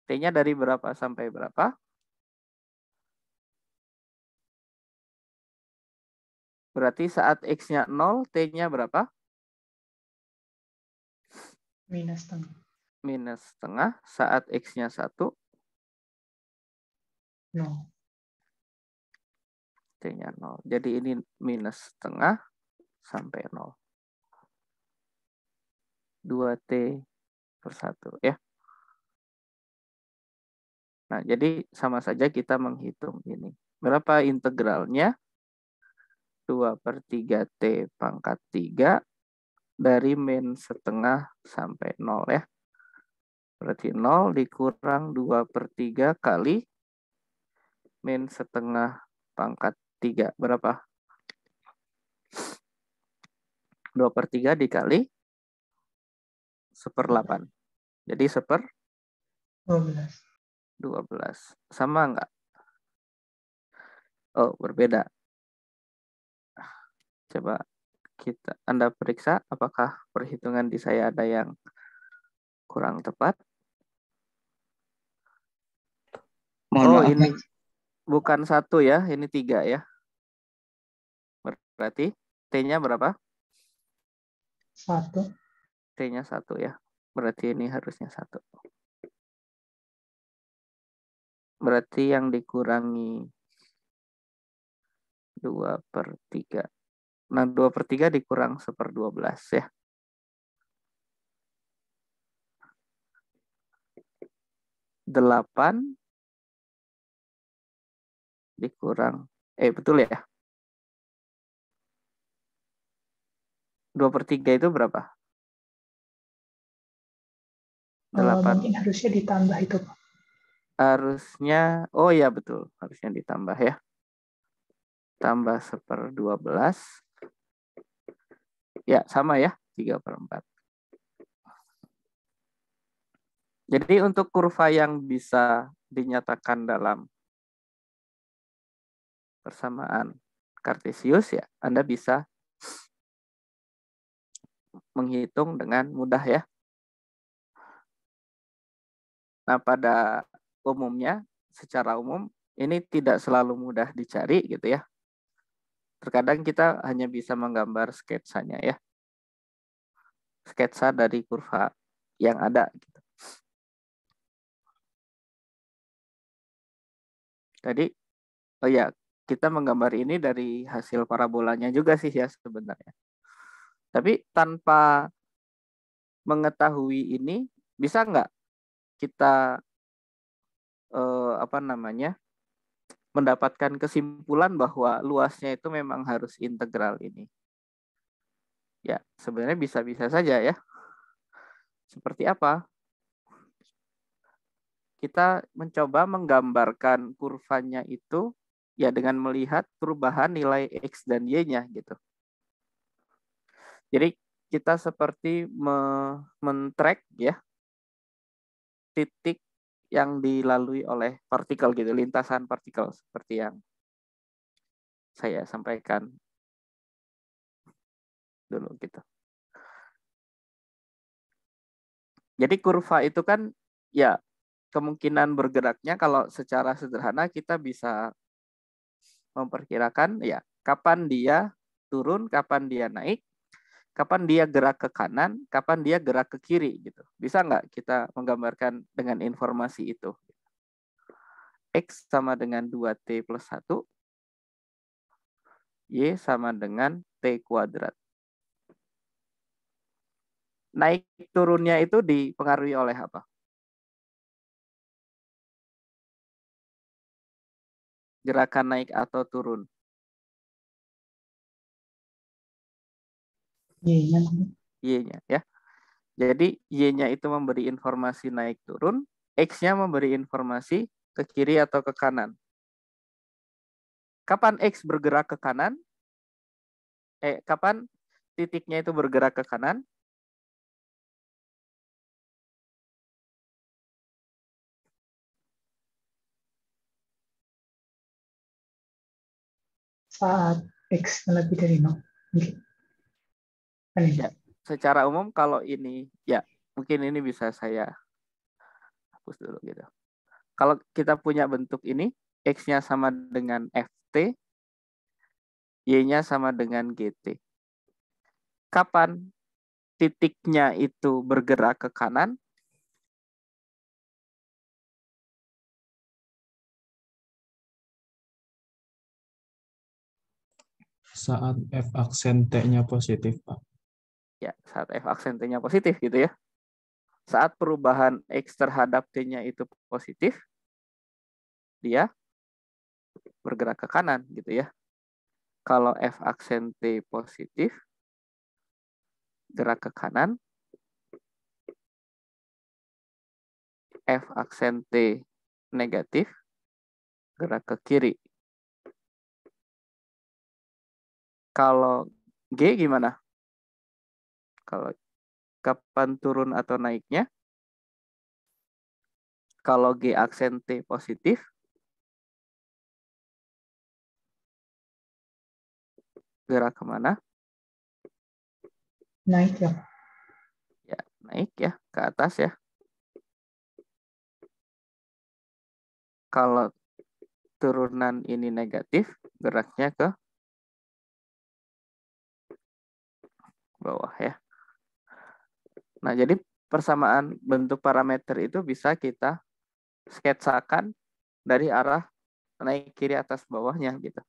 T-nya dari berapa sampai berapa? Berarti saat X-nya 0, T-nya berapa? Minus setengah. Minus setengah. Saat X-nya 1? 0. T-nya 0. Jadi ini minus setengah sampai 0. 2T per 1 ya. Nah, jadi sama saja kita menghitung ini. Berapa integralnya 2 per 3T pangkat 3 dari min setengah sampai 0 ya. Berarti 0 dikurang 2 per 3 kali min setengah pangkat 3. Berapa? 2 per 3 dikali 1 per 8. Jadi 1 per 12. 12. Sama enggak? Oh, berbeda. Coba kita Anda periksa apakah perhitungan di saya ada yang kurang tepat. Mohon oh, maaf. ini bukan satu ya, ini tiga ya. Berarti T-nya berapa? Satu. T-nya satu ya. Berarti ini harusnya satu. Berarti yang dikurangi 2 per 3 Nah, 2 per 3 dikurang 1 per 12 ya. Delapan dikurang, eh betul ya? dua per tiga itu berapa? Eh, delapan oh, harusnya ditambah itu, Harusnya, oh ya betul, harusnya ditambah ya. Tambah seper dua belas Ya, sama ya, 3 per 4. Jadi untuk kurva yang bisa dinyatakan dalam persamaan kartesius ya, Anda bisa menghitung dengan mudah ya. Nah, pada umumnya secara umum ini tidak selalu mudah dicari gitu ya. Terkadang kita hanya bisa menggambar sketsanya ya. Sketsa dari kurva yang ada. Tadi, gitu. oh ya, kita menggambar ini dari hasil parabolanya juga sih ya sebenarnya. Tapi tanpa mengetahui ini, bisa nggak kita eh, apa namanya mendapatkan kesimpulan bahwa luasnya itu memang harus integral ini. Ya, sebenarnya bisa-bisa saja ya. Seperti apa? Kita mencoba menggambarkan kurvanya itu ya dengan melihat perubahan nilai X dan Y-nya gitu. Jadi kita seperti men-track ya titik yang dilalui oleh partikel gitu, lintasan partikel seperti yang saya sampaikan dulu gitu. Jadi kurva itu kan ya kemungkinan bergeraknya kalau secara sederhana kita bisa memperkirakan ya kapan dia turun, kapan dia naik, kapan dia gerak ke kanan, kapan dia gerak ke kiri gitu. Bisa nggak kita menggambarkan dengan informasi itu? X sama dengan 2T plus 1. Y sama dengan T kuadrat. Naik turunnya itu dipengaruhi oleh apa? Gerakan naik atau turun. Y-nya. Y-nya ya. Jadi Y-nya itu memberi informasi naik turun, X-nya memberi informasi ke kiri atau ke kanan. Kapan X bergerak ke kanan? Eh, kapan titiknya itu bergerak ke kanan? Saat X lebih dari 0. Ya, secara umum kalau ini ya mungkin ini bisa saya hapus dulu gitu. Kalau kita punya bentuk ini x-nya sama dengan ft, y-nya sama dengan gt. Kapan titiknya itu bergerak ke kanan? Saat f aksen t-nya positif, Pak ya saat f t-nya positif gitu ya saat perubahan x terhadap t-nya itu positif dia bergerak ke kanan gitu ya kalau f aksen t positif gerak ke kanan f aksen t negatif gerak ke kiri kalau G gimana? Kalau kapan turun atau naiknya? Kalau G aksen T positif, gerak kemana? Naik ya. Ya, naik ya, ke atas ya. Kalau turunan ini negatif, geraknya ke bawah ya. Nah, jadi persamaan bentuk parameter itu bisa kita sketsakan dari arah naik kiri atas bawahnya gitu.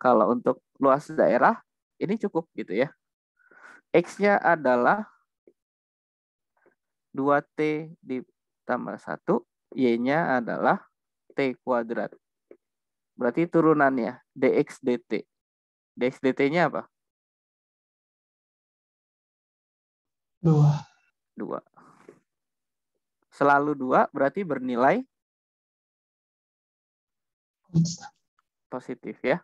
Kalau untuk luas daerah ini cukup gitu ya. X-nya adalah 2T ditambah 1, Y-nya adalah T kuadrat. Berarti turunannya dx dt. dx dt-nya apa? Dua. Dua. Selalu dua berarti bernilai konstan. Positif ya.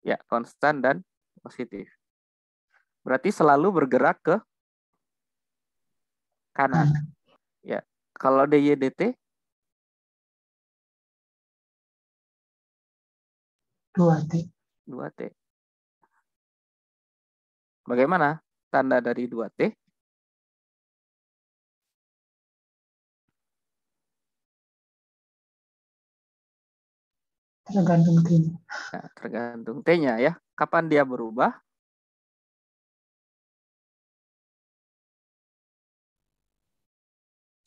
Ya, konstan dan positif. Berarti selalu bergerak ke kanan. kanan. Ya. Kalau DYDT dua T. dua T. Bagaimana tanda dari dua T? tergantung T-nya. ya, tergantung T-nya ya. Kapan dia berubah?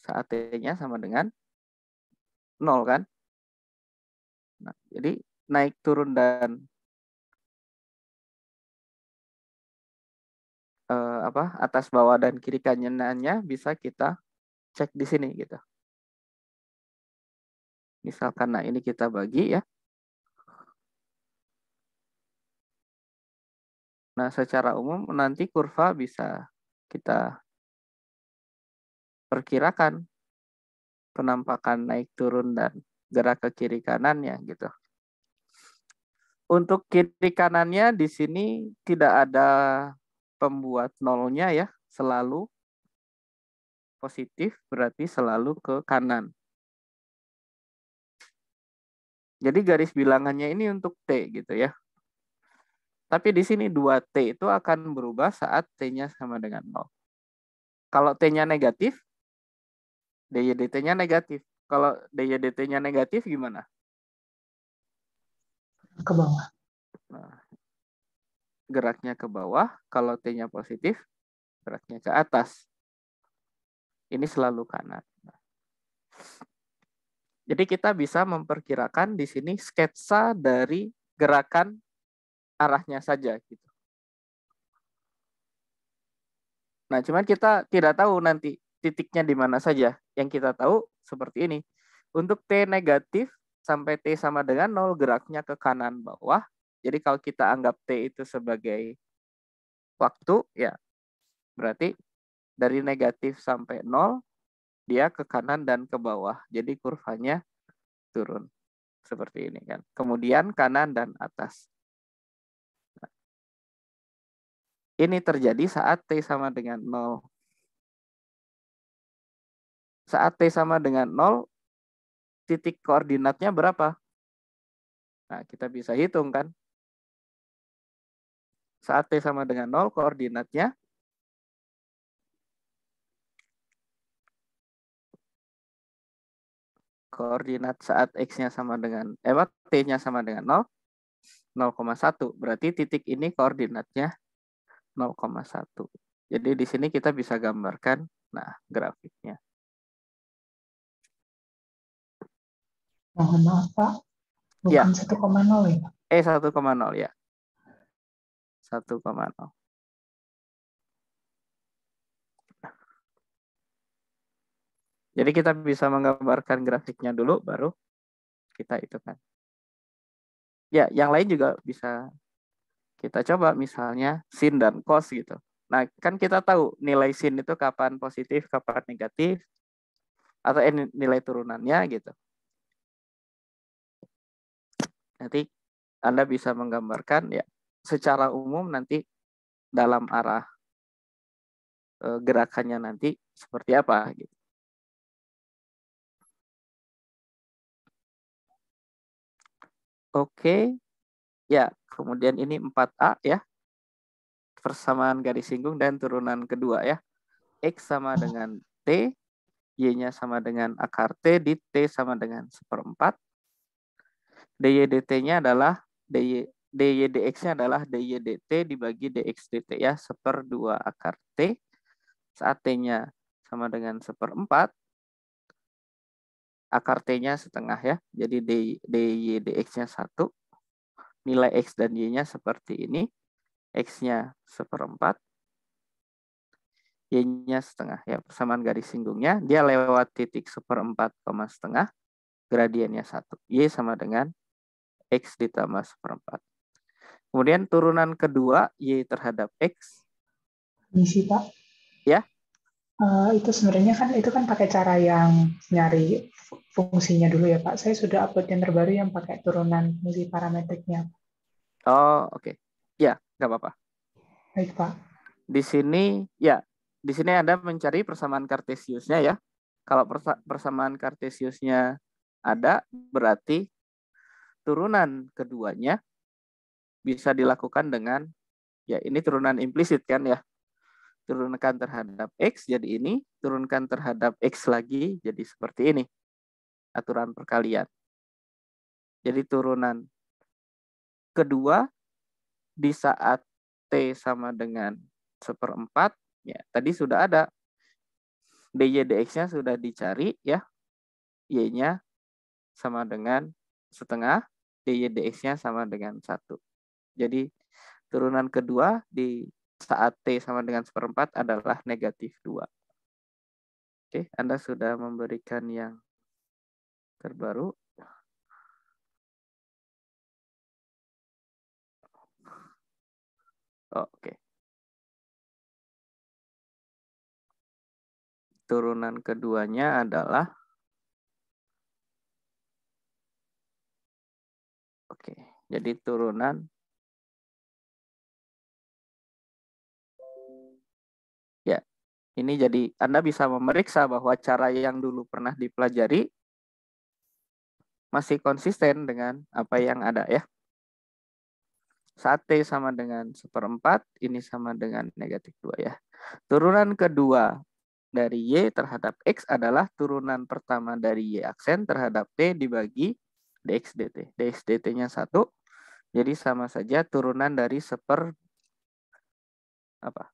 Saat T-nya sama dengan nol kan? Nah, jadi naik turun dan eh, apa atas bawah dan kiri kanannya bisa kita cek di sini gitu. Misalkan nah ini kita bagi ya. Nah, secara umum nanti kurva bisa kita perkirakan penampakan naik turun dan gerak ke kiri kanannya gitu. Untuk kiri kanannya di sini tidak ada pembuat nolnya ya, selalu positif berarti selalu ke kanan. Jadi garis bilangannya ini untuk T gitu ya. Tapi di sini 2T itu akan berubah saat T-nya sama dengan 0. Kalau T-nya negatif, dt nya negatif. Kalau dt nya negatif gimana? Ke bawah. Nah, geraknya ke bawah. Kalau T-nya positif, geraknya ke atas. Ini selalu kanan. Nah. Jadi kita bisa memperkirakan di sini sketsa dari gerakan arahnya saja gitu. Nah, cuman kita tidak tahu nanti titiknya di mana saja. Yang kita tahu seperti ini. Untuk T negatif sampai T sama dengan 0 geraknya ke kanan bawah. Jadi kalau kita anggap T itu sebagai waktu, ya berarti dari negatif sampai 0, dia ke kanan dan ke bawah. Jadi kurvanya turun. Seperti ini kan. Kemudian kanan dan atas. Ini terjadi saat T sama dengan 0. Saat T sama dengan 0, titik koordinatnya berapa? Nah, kita bisa hitung kan? Saat T sama dengan 0, koordinatnya koordinat saat x-nya sama dengan eh t-nya sama dengan 0 0,1. Berarti titik ini koordinatnya 0,1. Jadi di sini kita bisa gambarkan nah grafiknya. Mohon maaf Pak, bukan ya. 1,0 ya? Eh 1,0 ya. 1,0. Jadi kita bisa menggambarkan grafiknya dulu, baru kita itu kan. Ya, yang lain juga bisa kita coba misalnya sin dan cos gitu. Nah, kan kita tahu nilai sin itu kapan positif, kapan negatif, atau eh, nilai turunannya gitu. Nanti Anda bisa menggambarkan ya secara umum nanti dalam arah e, gerakannya nanti seperti apa gitu. Oke, ya Kemudian ini 4A ya. Persamaan garis singgung dan turunan kedua ya. X sama dengan T. Y-nya sama dengan akar T. Di T sama dengan seperempat. DY DT-nya adalah DY, DY DX-nya adalah DY DT dibagi DX DT ya. Seper 2 akar T. Saat T-nya sama dengan seperempat akar T-nya setengah ya. Jadi dydx DY DX-nya 1 nilai X dan Y-nya seperti ini. X-nya seperempat, Y-nya setengah. Ya, persamaan garis singgungnya, dia lewat titik seperempat koma setengah, gradiennya satu. Y sama dengan X ditambah seperempat. Kemudian turunan kedua, Y terhadap X. Misi, Pak. Ya. Eh, itu sebenarnya kan itu kan pakai cara yang nyari fungsinya dulu ya Pak. Saya sudah upload yang terbaru yang pakai turunan fungsi parametriknya. Oh oke, okay. ya nggak apa-apa. Baik Pak. Di sini ya di sini Anda mencari persamaan kartesiusnya ya. Kalau persamaan kartesiusnya ada berarti turunan keduanya bisa dilakukan dengan ya ini turunan implisit kan ya turunkan terhadap X jadi ini, turunkan terhadap X lagi jadi seperti ini. Aturan perkalian. Jadi turunan kedua di saat T sama dengan seperempat, ya tadi sudah ada. DY DX-nya sudah dicari ya. Y-nya sama dengan setengah, DY DX-nya sama dengan satu. Jadi turunan kedua di saat T sama dengan seperempat adalah negatif 2. Oke, Anda sudah memberikan yang terbaru. Oke. Turunan keduanya adalah Oke, jadi turunan Ini jadi Anda bisa memeriksa bahwa cara yang dulu pernah dipelajari masih konsisten dengan apa yang ada ya. Sate sama dengan seperempat, ini sama dengan negatif dua ya. Turunan kedua dari Y terhadap X adalah turunan pertama dari Y aksen terhadap T dibagi dx dt. dx dt-nya satu, jadi sama saja turunan dari seper apa?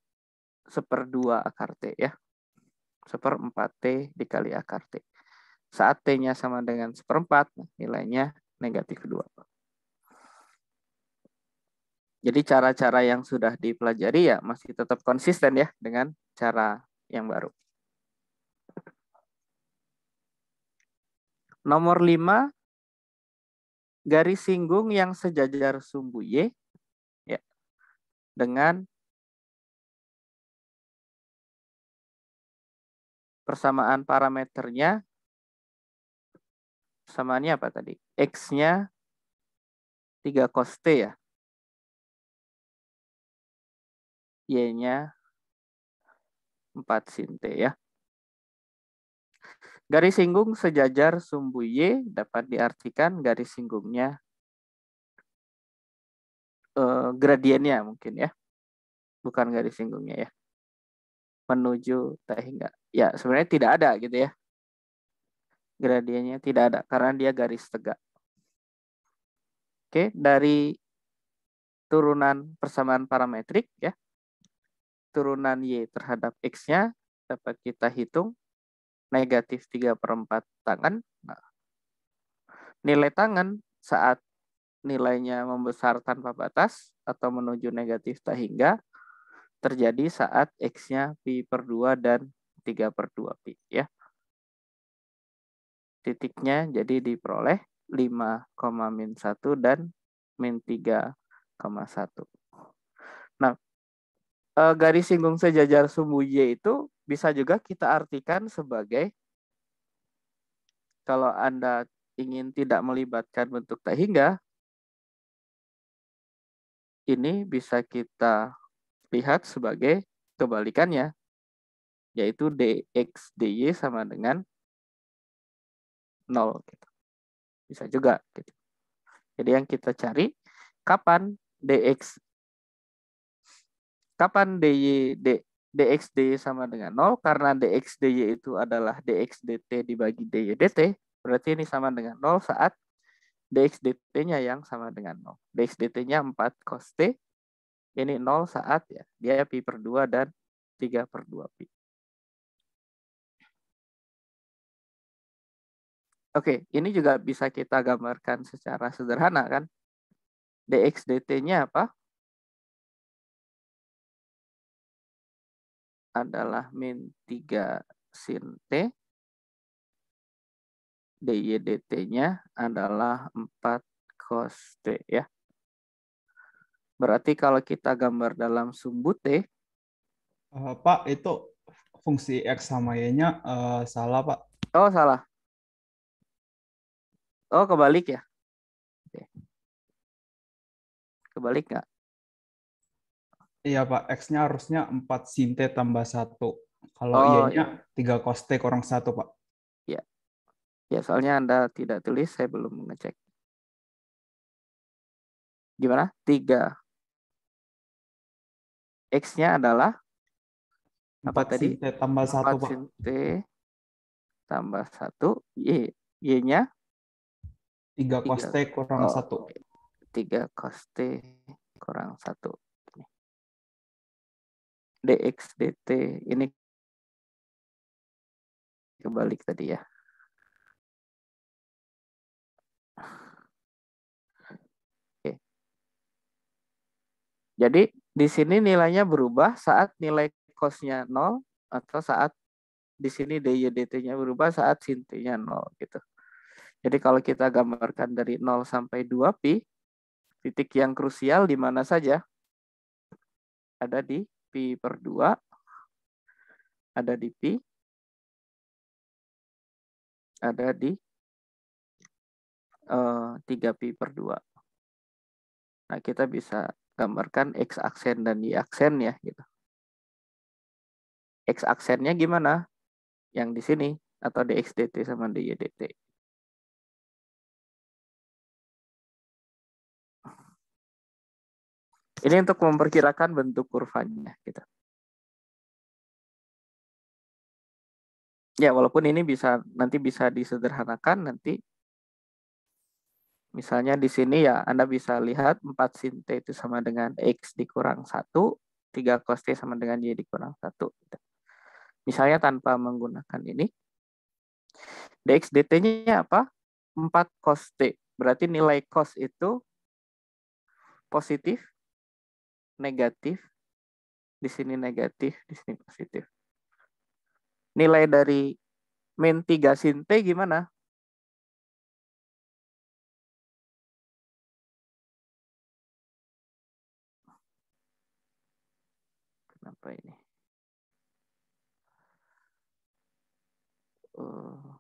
seperdua akar T ya. Seperempat T dikali akar T. Saat T-nya sama dengan seperempat, nah, nilainya negatif dua Jadi cara-cara yang sudah dipelajari ya masih tetap konsisten ya dengan cara yang baru. Nomor lima garis singgung yang sejajar sumbu Y ya, dengan persamaan parameternya persamaannya apa tadi? X-nya 3 cos T ya. Y-nya 4 sin T ya. Garis singgung sejajar sumbu Y dapat diartikan garis singgungnya eh, gradiennya mungkin ya. Bukan garis singgungnya ya menuju tak hingga ya sebenarnya tidak ada gitu ya gradiennya tidak ada karena dia garis tegak oke dari turunan persamaan parametrik ya turunan y terhadap x-nya dapat kita hitung negatif tiga per 4 tangan. Nah, nilai tangan saat nilainya membesar tanpa batas atau menuju negatif tak hingga terjadi saat X-nya Pi per 2 dan 3 per 2 Pi. Ya. Titiknya jadi diperoleh 5, min 1 dan min 3, 1. Nah, eh, garis singgung sejajar sumbu Y itu bisa juga kita artikan sebagai kalau Anda ingin tidak melibatkan bentuk tak hingga, ini bisa kita lihat sebagai kebalikannya, yaitu dx dy sama dengan 0. Gitu. Bisa juga. Gitu. Jadi yang kita cari, kapan dx kapan dy d, dx dy sama dengan 0, karena dx dy itu adalah dx dt dibagi dy dt, berarti ini sama dengan 0 saat dx dt-nya yang sama dengan 0. dx dt-nya 4 cos t ini nol saat ya dia pi per 2 dan tiga per dua pi. Oke, ini juga bisa kita gambarkan secara sederhana kan. dx dt-nya apa? Adalah min tiga sin t. dy dt-nya adalah empat cos t ya. Berarti kalau kita gambar dalam T. Uh, Pak, itu fungsi X sama Y-nya uh, salah, Pak. Oh, salah. Oh, kebalik ya? Kebalik nggak? Iya, Pak. X-nya harusnya 4 sin T tambah 1. Kalau oh, Y-nya iya. 3 cos T kurang 1, Pak. Iya. Ya, soalnya Anda tidak tulis, saya belum mengecek. Gimana? 3 X-nya adalah apa tadi? T tambah 4 1, Sin T tambah 1, Y. Y-nya? 3 cos T kurang oh, 1. 3 cos T kurang 1. DX DT ini kebalik tadi ya. Oke. Jadi di sini nilainya berubah saat nilai cosnya nol atau saat di sini dt nya berubah saat sin nya gitu. Jadi kalau kita gambarkan dari 0 sampai 2pi, titik yang krusial di mana saja? Ada di pi per 2, ada di pi, ada di uh, eh, 3pi per 2. Nah, kita bisa gambarkan x aksen dan y aksen ya gitu. X aksennya gimana? Yang di sini atau dx dt sama dy dt. Ini untuk memperkirakan bentuk kurvanya gitu. Ya, walaupun ini bisa nanti bisa disederhanakan nanti Misalnya di sini ya Anda bisa lihat 4 sin T itu sama dengan X dikurang 1, 3 cos T sama dengan Y dikurang 1. Gitu. Misalnya tanpa menggunakan ini. dx dt-nya apa? 4 cos T. Berarti nilai cos itu positif, negatif, di sini negatif, di sini positif. Nilai dari min 3 sin T gimana? apa ini? Eh,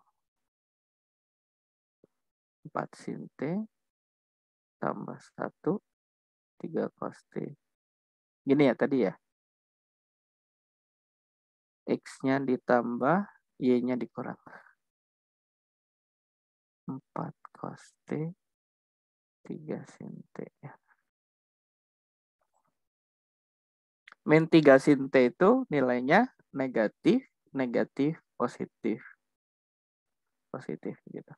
empat sin T tambah satu tiga cos T. Gini ya tadi ya. X-nya ditambah, Y-nya dikurang. 4 cos T, 3 sin T. Ya. Min 3 sin T itu nilainya negatif, negatif, positif. Positif gitu.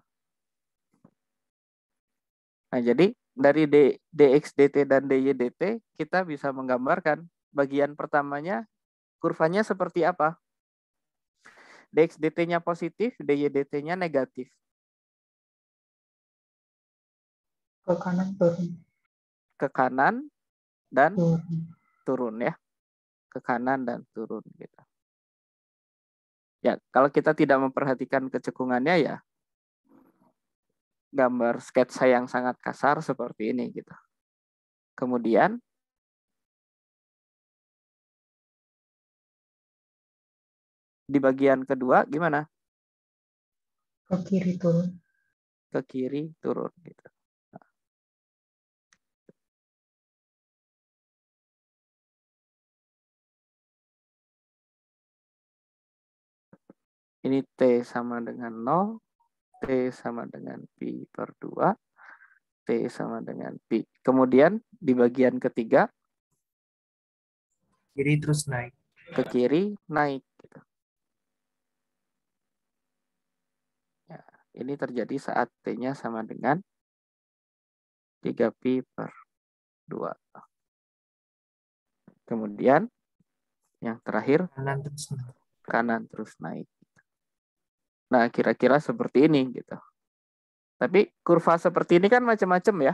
Nah, jadi dari D, dx dt dan dy dt kita bisa menggambarkan bagian pertamanya kurvanya seperti apa. dx dt-nya positif, dy dt-nya negatif. Ke kanan turun. Ke kanan dan turun, turun ya ke kanan dan turun gitu. Ya, kalau kita tidak memperhatikan kecekungannya ya gambar sketsa yang sangat kasar seperti ini gitu. Kemudian di bagian kedua gimana? Ke kiri turun. Ke kiri turun gitu. Ini T sama dengan 0, T sama dengan Pi per 2, T sama dengan Pi. Kemudian di bagian ketiga, kiri terus naik. Ke kiri, naik. Gitu. Ya, ini terjadi saat T-nya sama dengan 3Pi per 2. Kemudian, yang terakhir, kanan terus naik. Kanan terus naik. Nah, kira-kira seperti ini gitu. Tapi kurva seperti ini kan macam-macam ya.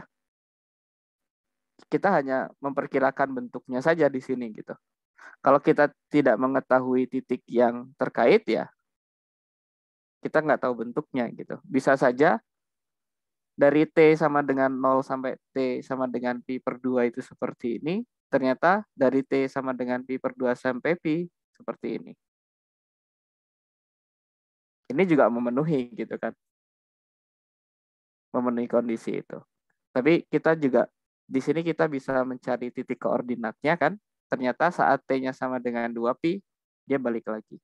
Kita hanya memperkirakan bentuknya saja di sini gitu. Kalau kita tidak mengetahui titik yang terkait ya, kita nggak tahu bentuknya gitu. Bisa saja dari T sama dengan 0 sampai T sama dengan Pi per 2 itu seperti ini. Ternyata dari T sama dengan Pi per 2 sampai Pi seperti ini ini juga memenuhi gitu kan memenuhi kondisi itu tapi kita juga di sini kita bisa mencari titik koordinatnya kan ternyata saat t-nya sama dengan 2 pi dia balik lagi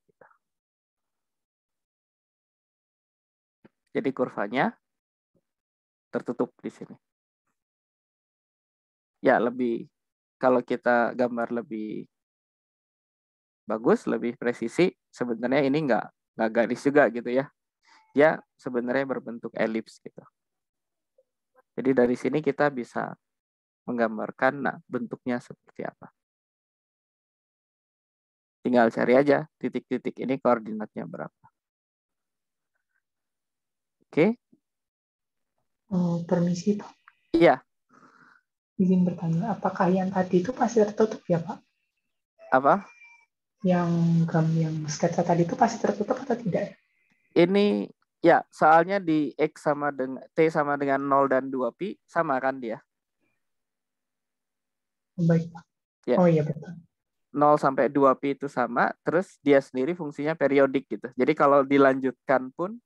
jadi kurvanya tertutup di sini ya lebih kalau kita gambar lebih bagus, lebih presisi, sebenarnya ini nggak nggak garis juga gitu ya. ya sebenarnya berbentuk elips gitu. Jadi dari sini kita bisa menggambarkan nah, bentuknya seperti apa. Tinggal cari aja titik-titik ini koordinatnya berapa. Oke. Okay. Oh, eh, permisi Pak. Iya. Izin bertanya, apakah yang tadi itu masih tertutup ya Pak? Apa? yang gram yang sketsa tadi itu pasti tertutup atau tidak? Ini ya, soalnya di X sama dengan T sama dengan 0 dan 2Pi sama kan dia? Baik, Pak. Ya. Oh iya betul. 0 sampai 2Pi itu sama, terus dia sendiri fungsinya periodik gitu. Jadi kalau dilanjutkan pun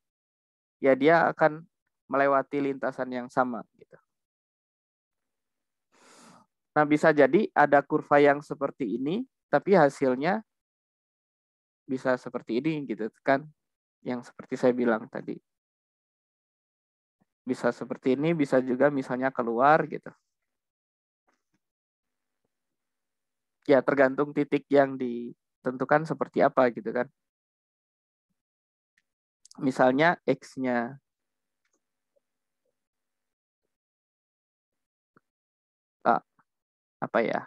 ya dia akan melewati lintasan yang sama gitu. Nah, bisa jadi ada kurva yang seperti ini tapi hasilnya bisa seperti ini gitu kan yang seperti saya bilang tadi bisa seperti ini bisa juga misalnya keluar gitu ya tergantung titik yang ditentukan seperti apa gitu kan misalnya x-nya apa ya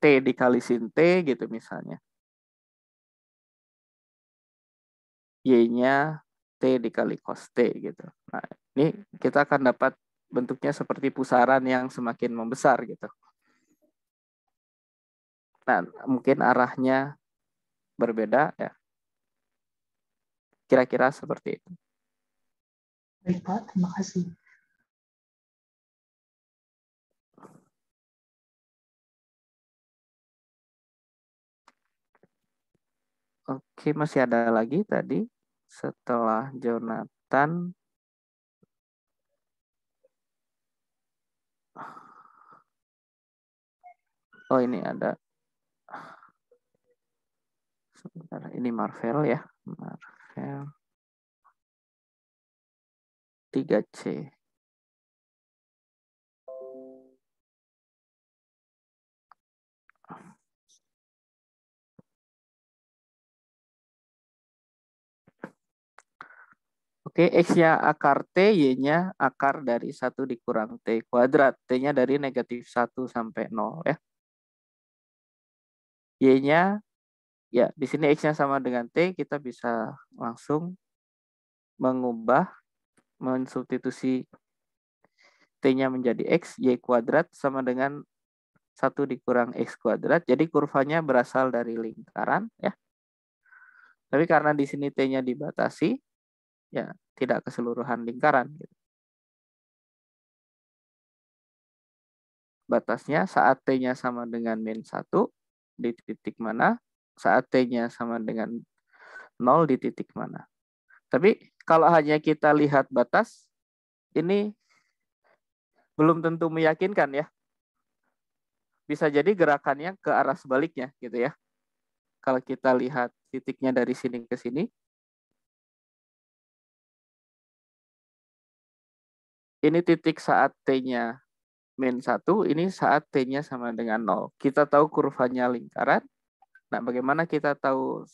t dikali sin t gitu misalnya Y-nya T dikali cos T gitu. Nah, ini kita akan dapat bentuknya seperti pusaran yang semakin membesar gitu. Nah, mungkin arahnya berbeda ya. Kira-kira seperti itu. Baik Pak, terima kasih. Oke, masih ada lagi tadi setelah Jonathan. Oh, ini ada. Sebentar, ini Marvel ya. Marvel. 3C. Oke, X-nya akar T, Y-nya akar dari 1 dikurang T kuadrat. T-nya dari negatif 1 sampai 0 ya. Y-nya, ya di sini X-nya sama dengan T, kita bisa langsung mengubah, mensubstitusi T-nya menjadi X, Y kuadrat sama dengan 1 dikurang X kuadrat. Jadi kurvanya berasal dari lingkaran ya. Tapi karena di sini T-nya dibatasi, ya tidak keseluruhan lingkaran gitu. batasnya saat t-nya sama dengan min 1 di titik mana saat t-nya sama dengan 0 di titik mana tapi kalau hanya kita lihat batas ini belum tentu meyakinkan ya bisa jadi gerakannya ke arah sebaliknya gitu ya kalau kita lihat titiknya dari sini ke sini ini titik saat T-nya min 1, ini saat T-nya sama dengan nol. Kita tahu kurvanya lingkaran. Nah, bagaimana kita tahu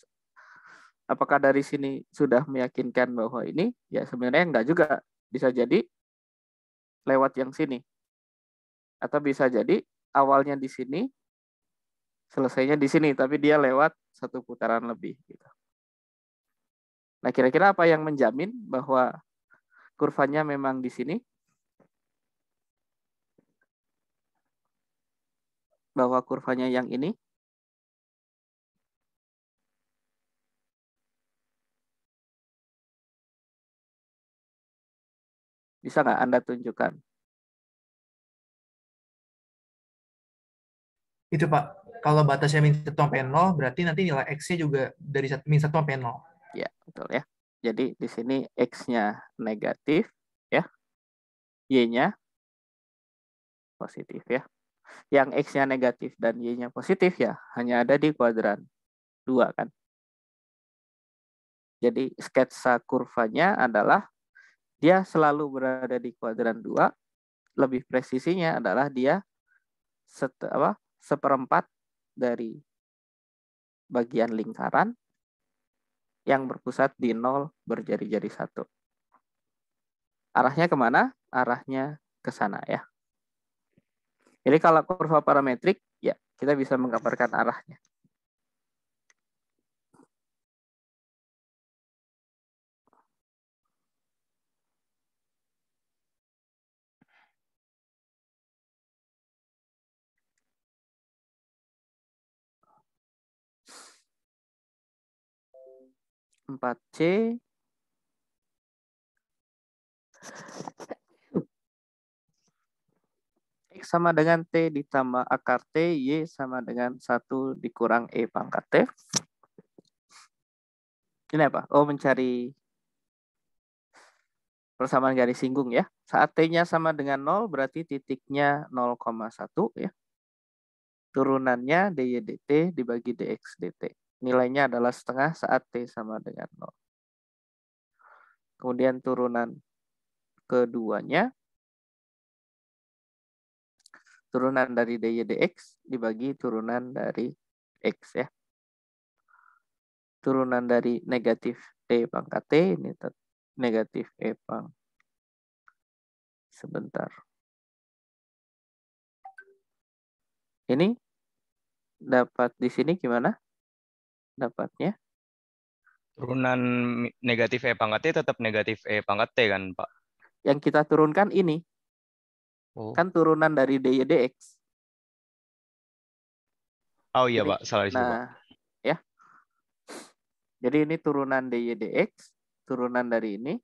apakah dari sini sudah meyakinkan bahwa ini ya sebenarnya enggak juga bisa jadi lewat yang sini atau bisa jadi awalnya di sini selesainya di sini tapi dia lewat satu putaran lebih gitu. Nah kira-kira apa yang menjamin bahwa kurvanya memang di sini bahwa kurvanya yang ini? Bisa nggak Anda tunjukkan? Itu Pak, kalau batasnya min 1 sampai 0, berarti nanti nilai X-nya juga dari min 1 sampai 0. Ya, betul ya. Jadi di sini X-nya negatif, ya. Y-nya positif ya yang X-nya negatif dan Y-nya positif ya hanya ada di kuadran 2 kan. Jadi sketsa kurvanya adalah dia selalu berada di kuadran 2. Lebih presisinya adalah dia set, apa, seperempat dari bagian lingkaran yang berpusat di nol berjari-jari satu. Arahnya kemana? Arahnya ke sana ya. Jadi kalau kurva parametrik, ya kita bisa menggambarkan arahnya. Empat C X sama dengan T ditambah akar T, Y sama dengan 1 dikurang E pangkat T. Ini apa? Oh, mencari persamaan garis singgung ya. Saat T-nya sama dengan 0, berarti titiknya 0,1 ya. Turunannya dy dt dibagi dx dt. Nilainya adalah setengah saat T sama dengan 0. Kemudian turunan keduanya turunan dari dy dx dibagi turunan dari x ya. Turunan dari negatif e pangkat t ini negatif e pang. Sebentar. Ini dapat di sini gimana? Dapatnya? Turunan negatif e pangkat t tetap negatif e pangkat t kan Pak? Yang kita turunkan ini Oh. Kan turunan dari DYDX. Oh iya, Pak. Salah disini, Nah, Pak. ya. Jadi ini turunan DYDX, turunan dari ini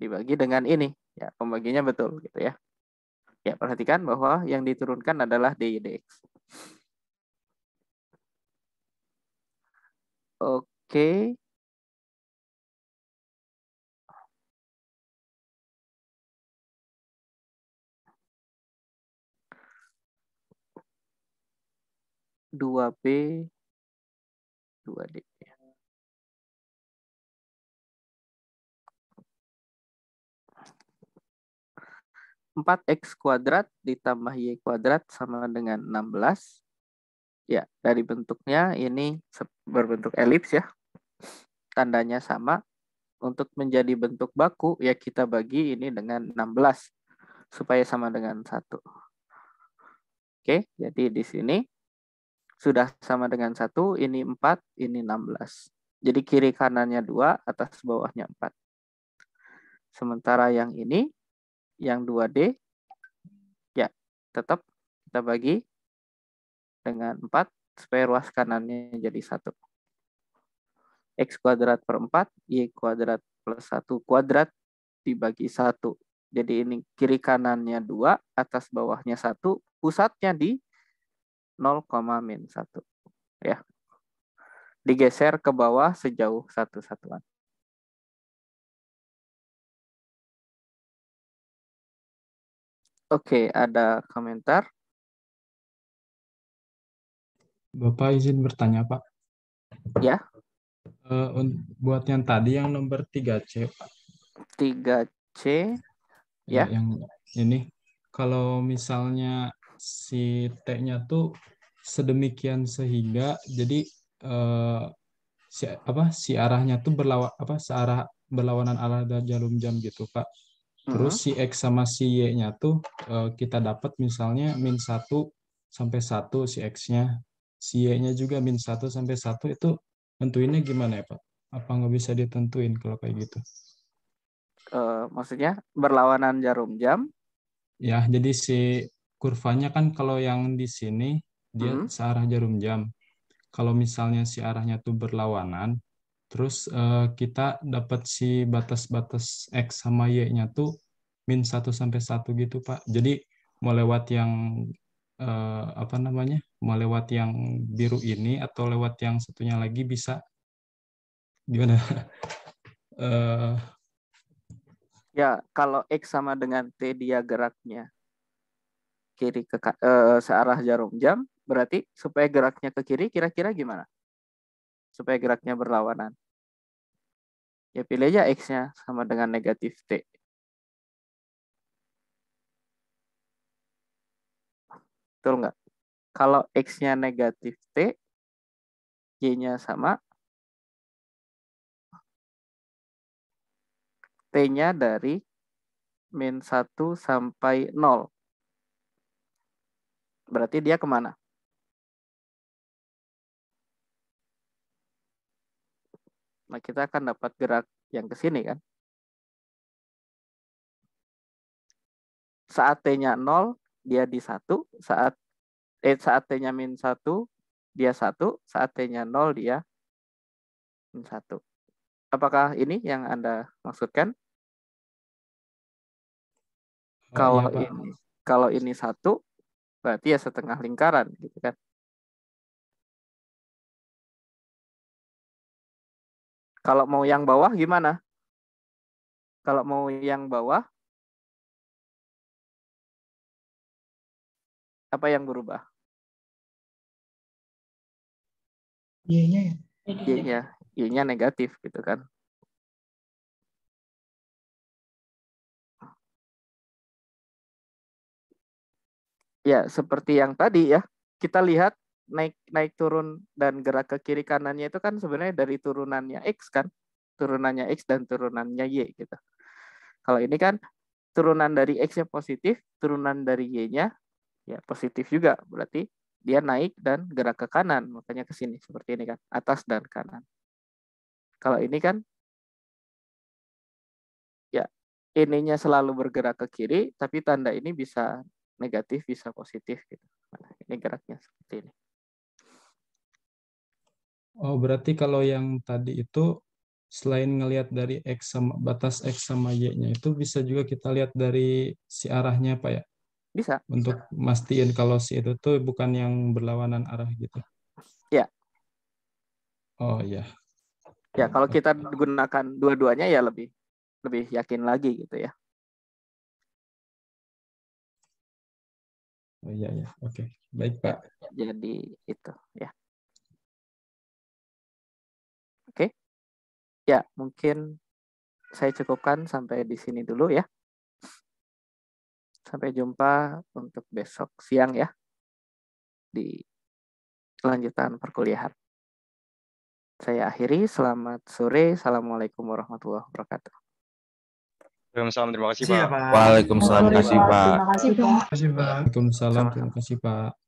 dibagi dengan ini. Ya, pembaginya betul gitu ya. Ya, perhatikan bahwa yang diturunkan adalah DYDX. Oke. 2B 2D. 4 x kuadrat ditambah y kuadrat sama dengan 16. Ya, dari bentuknya ini berbentuk elips ya. Tandanya sama. Untuk menjadi bentuk baku, ya kita bagi ini dengan 16. Supaya sama dengan satu Oke, jadi di sini sudah sama dengan satu, ini 4, ini 16. Jadi kiri kanannya 2, atas bawahnya 4. Sementara yang ini, yang 2D, ya tetap kita bagi dengan 4, supaya ruas kanannya jadi satu X kuadrat per 4, Y kuadrat plus 1 kuadrat dibagi satu Jadi ini kiri kanannya dua atas bawahnya satu pusatnya di 0, min 1. Ya. Digeser ke bawah sejauh satu satuan. Oke, ada komentar? Bapak izin bertanya, Pak. Ya. Eh, buat yang tadi yang nomor 3C, Pak. 3C. Iya, ya. Yang ini kalau misalnya si T-nya tuh sedemikian sehingga jadi eh, si apa si arahnya tuh berlawa apa searah berlawanan arah dan jarum jam gitu pak terus uh mm-hmm. -huh. si x sama si y-nya tuh eh, kita dapat misalnya min satu sampai satu si x-nya si y-nya juga min satu sampai satu itu tentuinnya gimana ya pak apa nggak bisa ditentuin kalau kayak gitu uh, maksudnya berlawanan jarum jam ya jadi si kurvanya kan kalau yang di sini dia hmm. searah jarum jam. Kalau misalnya si arahnya tuh berlawanan, terus uh, kita dapat si batas-batas x sama y-nya tuh min 1 sampai 1 gitu, Pak. Jadi mau lewat yang uh, apa namanya? Mau lewat yang biru ini atau lewat yang satunya lagi bisa gimana? uh, Ya, kalau X sama dengan T dia geraknya kiri ke uh, searah jarum jam, Berarti supaya geraknya ke kiri kira-kira gimana? Supaya geraknya berlawanan. Ya pilih aja X-nya sama dengan negatif T. Betul nggak? Kalau X-nya negatif T, Y-nya sama. T-nya dari min 1 sampai 0. Berarti dia kemana? Nah, kita akan dapat gerak yang ke sini kan. Saat T-nya 0, dia di 1. Saat eh, saat T-nya min 1, dia 1. Saat T-nya 0, dia min 1. Apakah ini yang Anda maksudkan? Oh, iya, kalau iya, ini kalau ini 1 berarti ya setengah lingkaran gitu kan Kalau mau yang bawah gimana? Kalau mau yang bawah apa yang berubah? Y-nya ya. Y-nya, Y-nya negatif gitu kan. Ya, seperti yang tadi ya. Kita lihat naik naik turun dan gerak ke kiri kanannya itu kan sebenarnya dari turunannya x kan turunannya x dan turunannya y gitu kalau ini kan turunan dari x-nya positif turunan dari y-nya ya positif juga berarti dia naik dan gerak ke kanan makanya ke sini seperti ini kan atas dan kanan kalau ini kan ya ininya selalu bergerak ke kiri tapi tanda ini bisa negatif bisa positif gitu nah, ini geraknya seperti ini Oh, berarti kalau yang tadi itu selain ngelihat dari x sama batas x sama y-nya itu bisa juga kita lihat dari si arahnya pak ya bisa untuk bisa. mastiin kalau si itu tuh bukan yang berlawanan arah gitu ya oh ya ya kalau kita gunakan dua-duanya ya lebih lebih yakin lagi gitu ya oh iya ya oke baik pak ya, jadi itu ya Ya, mungkin saya cukupkan sampai di sini dulu ya. Sampai jumpa untuk besok siang ya di kelanjutan perkuliahan. Saya akhiri, selamat sore. Assalamualaikum warahmatullahi wabarakatuh. Waalaikumsalam, terima kasih ya, Pak. Waalaikumsalam, terima kasih Pak. Terima kasih Pak. Waalaikumsalam, terima kasih Pak.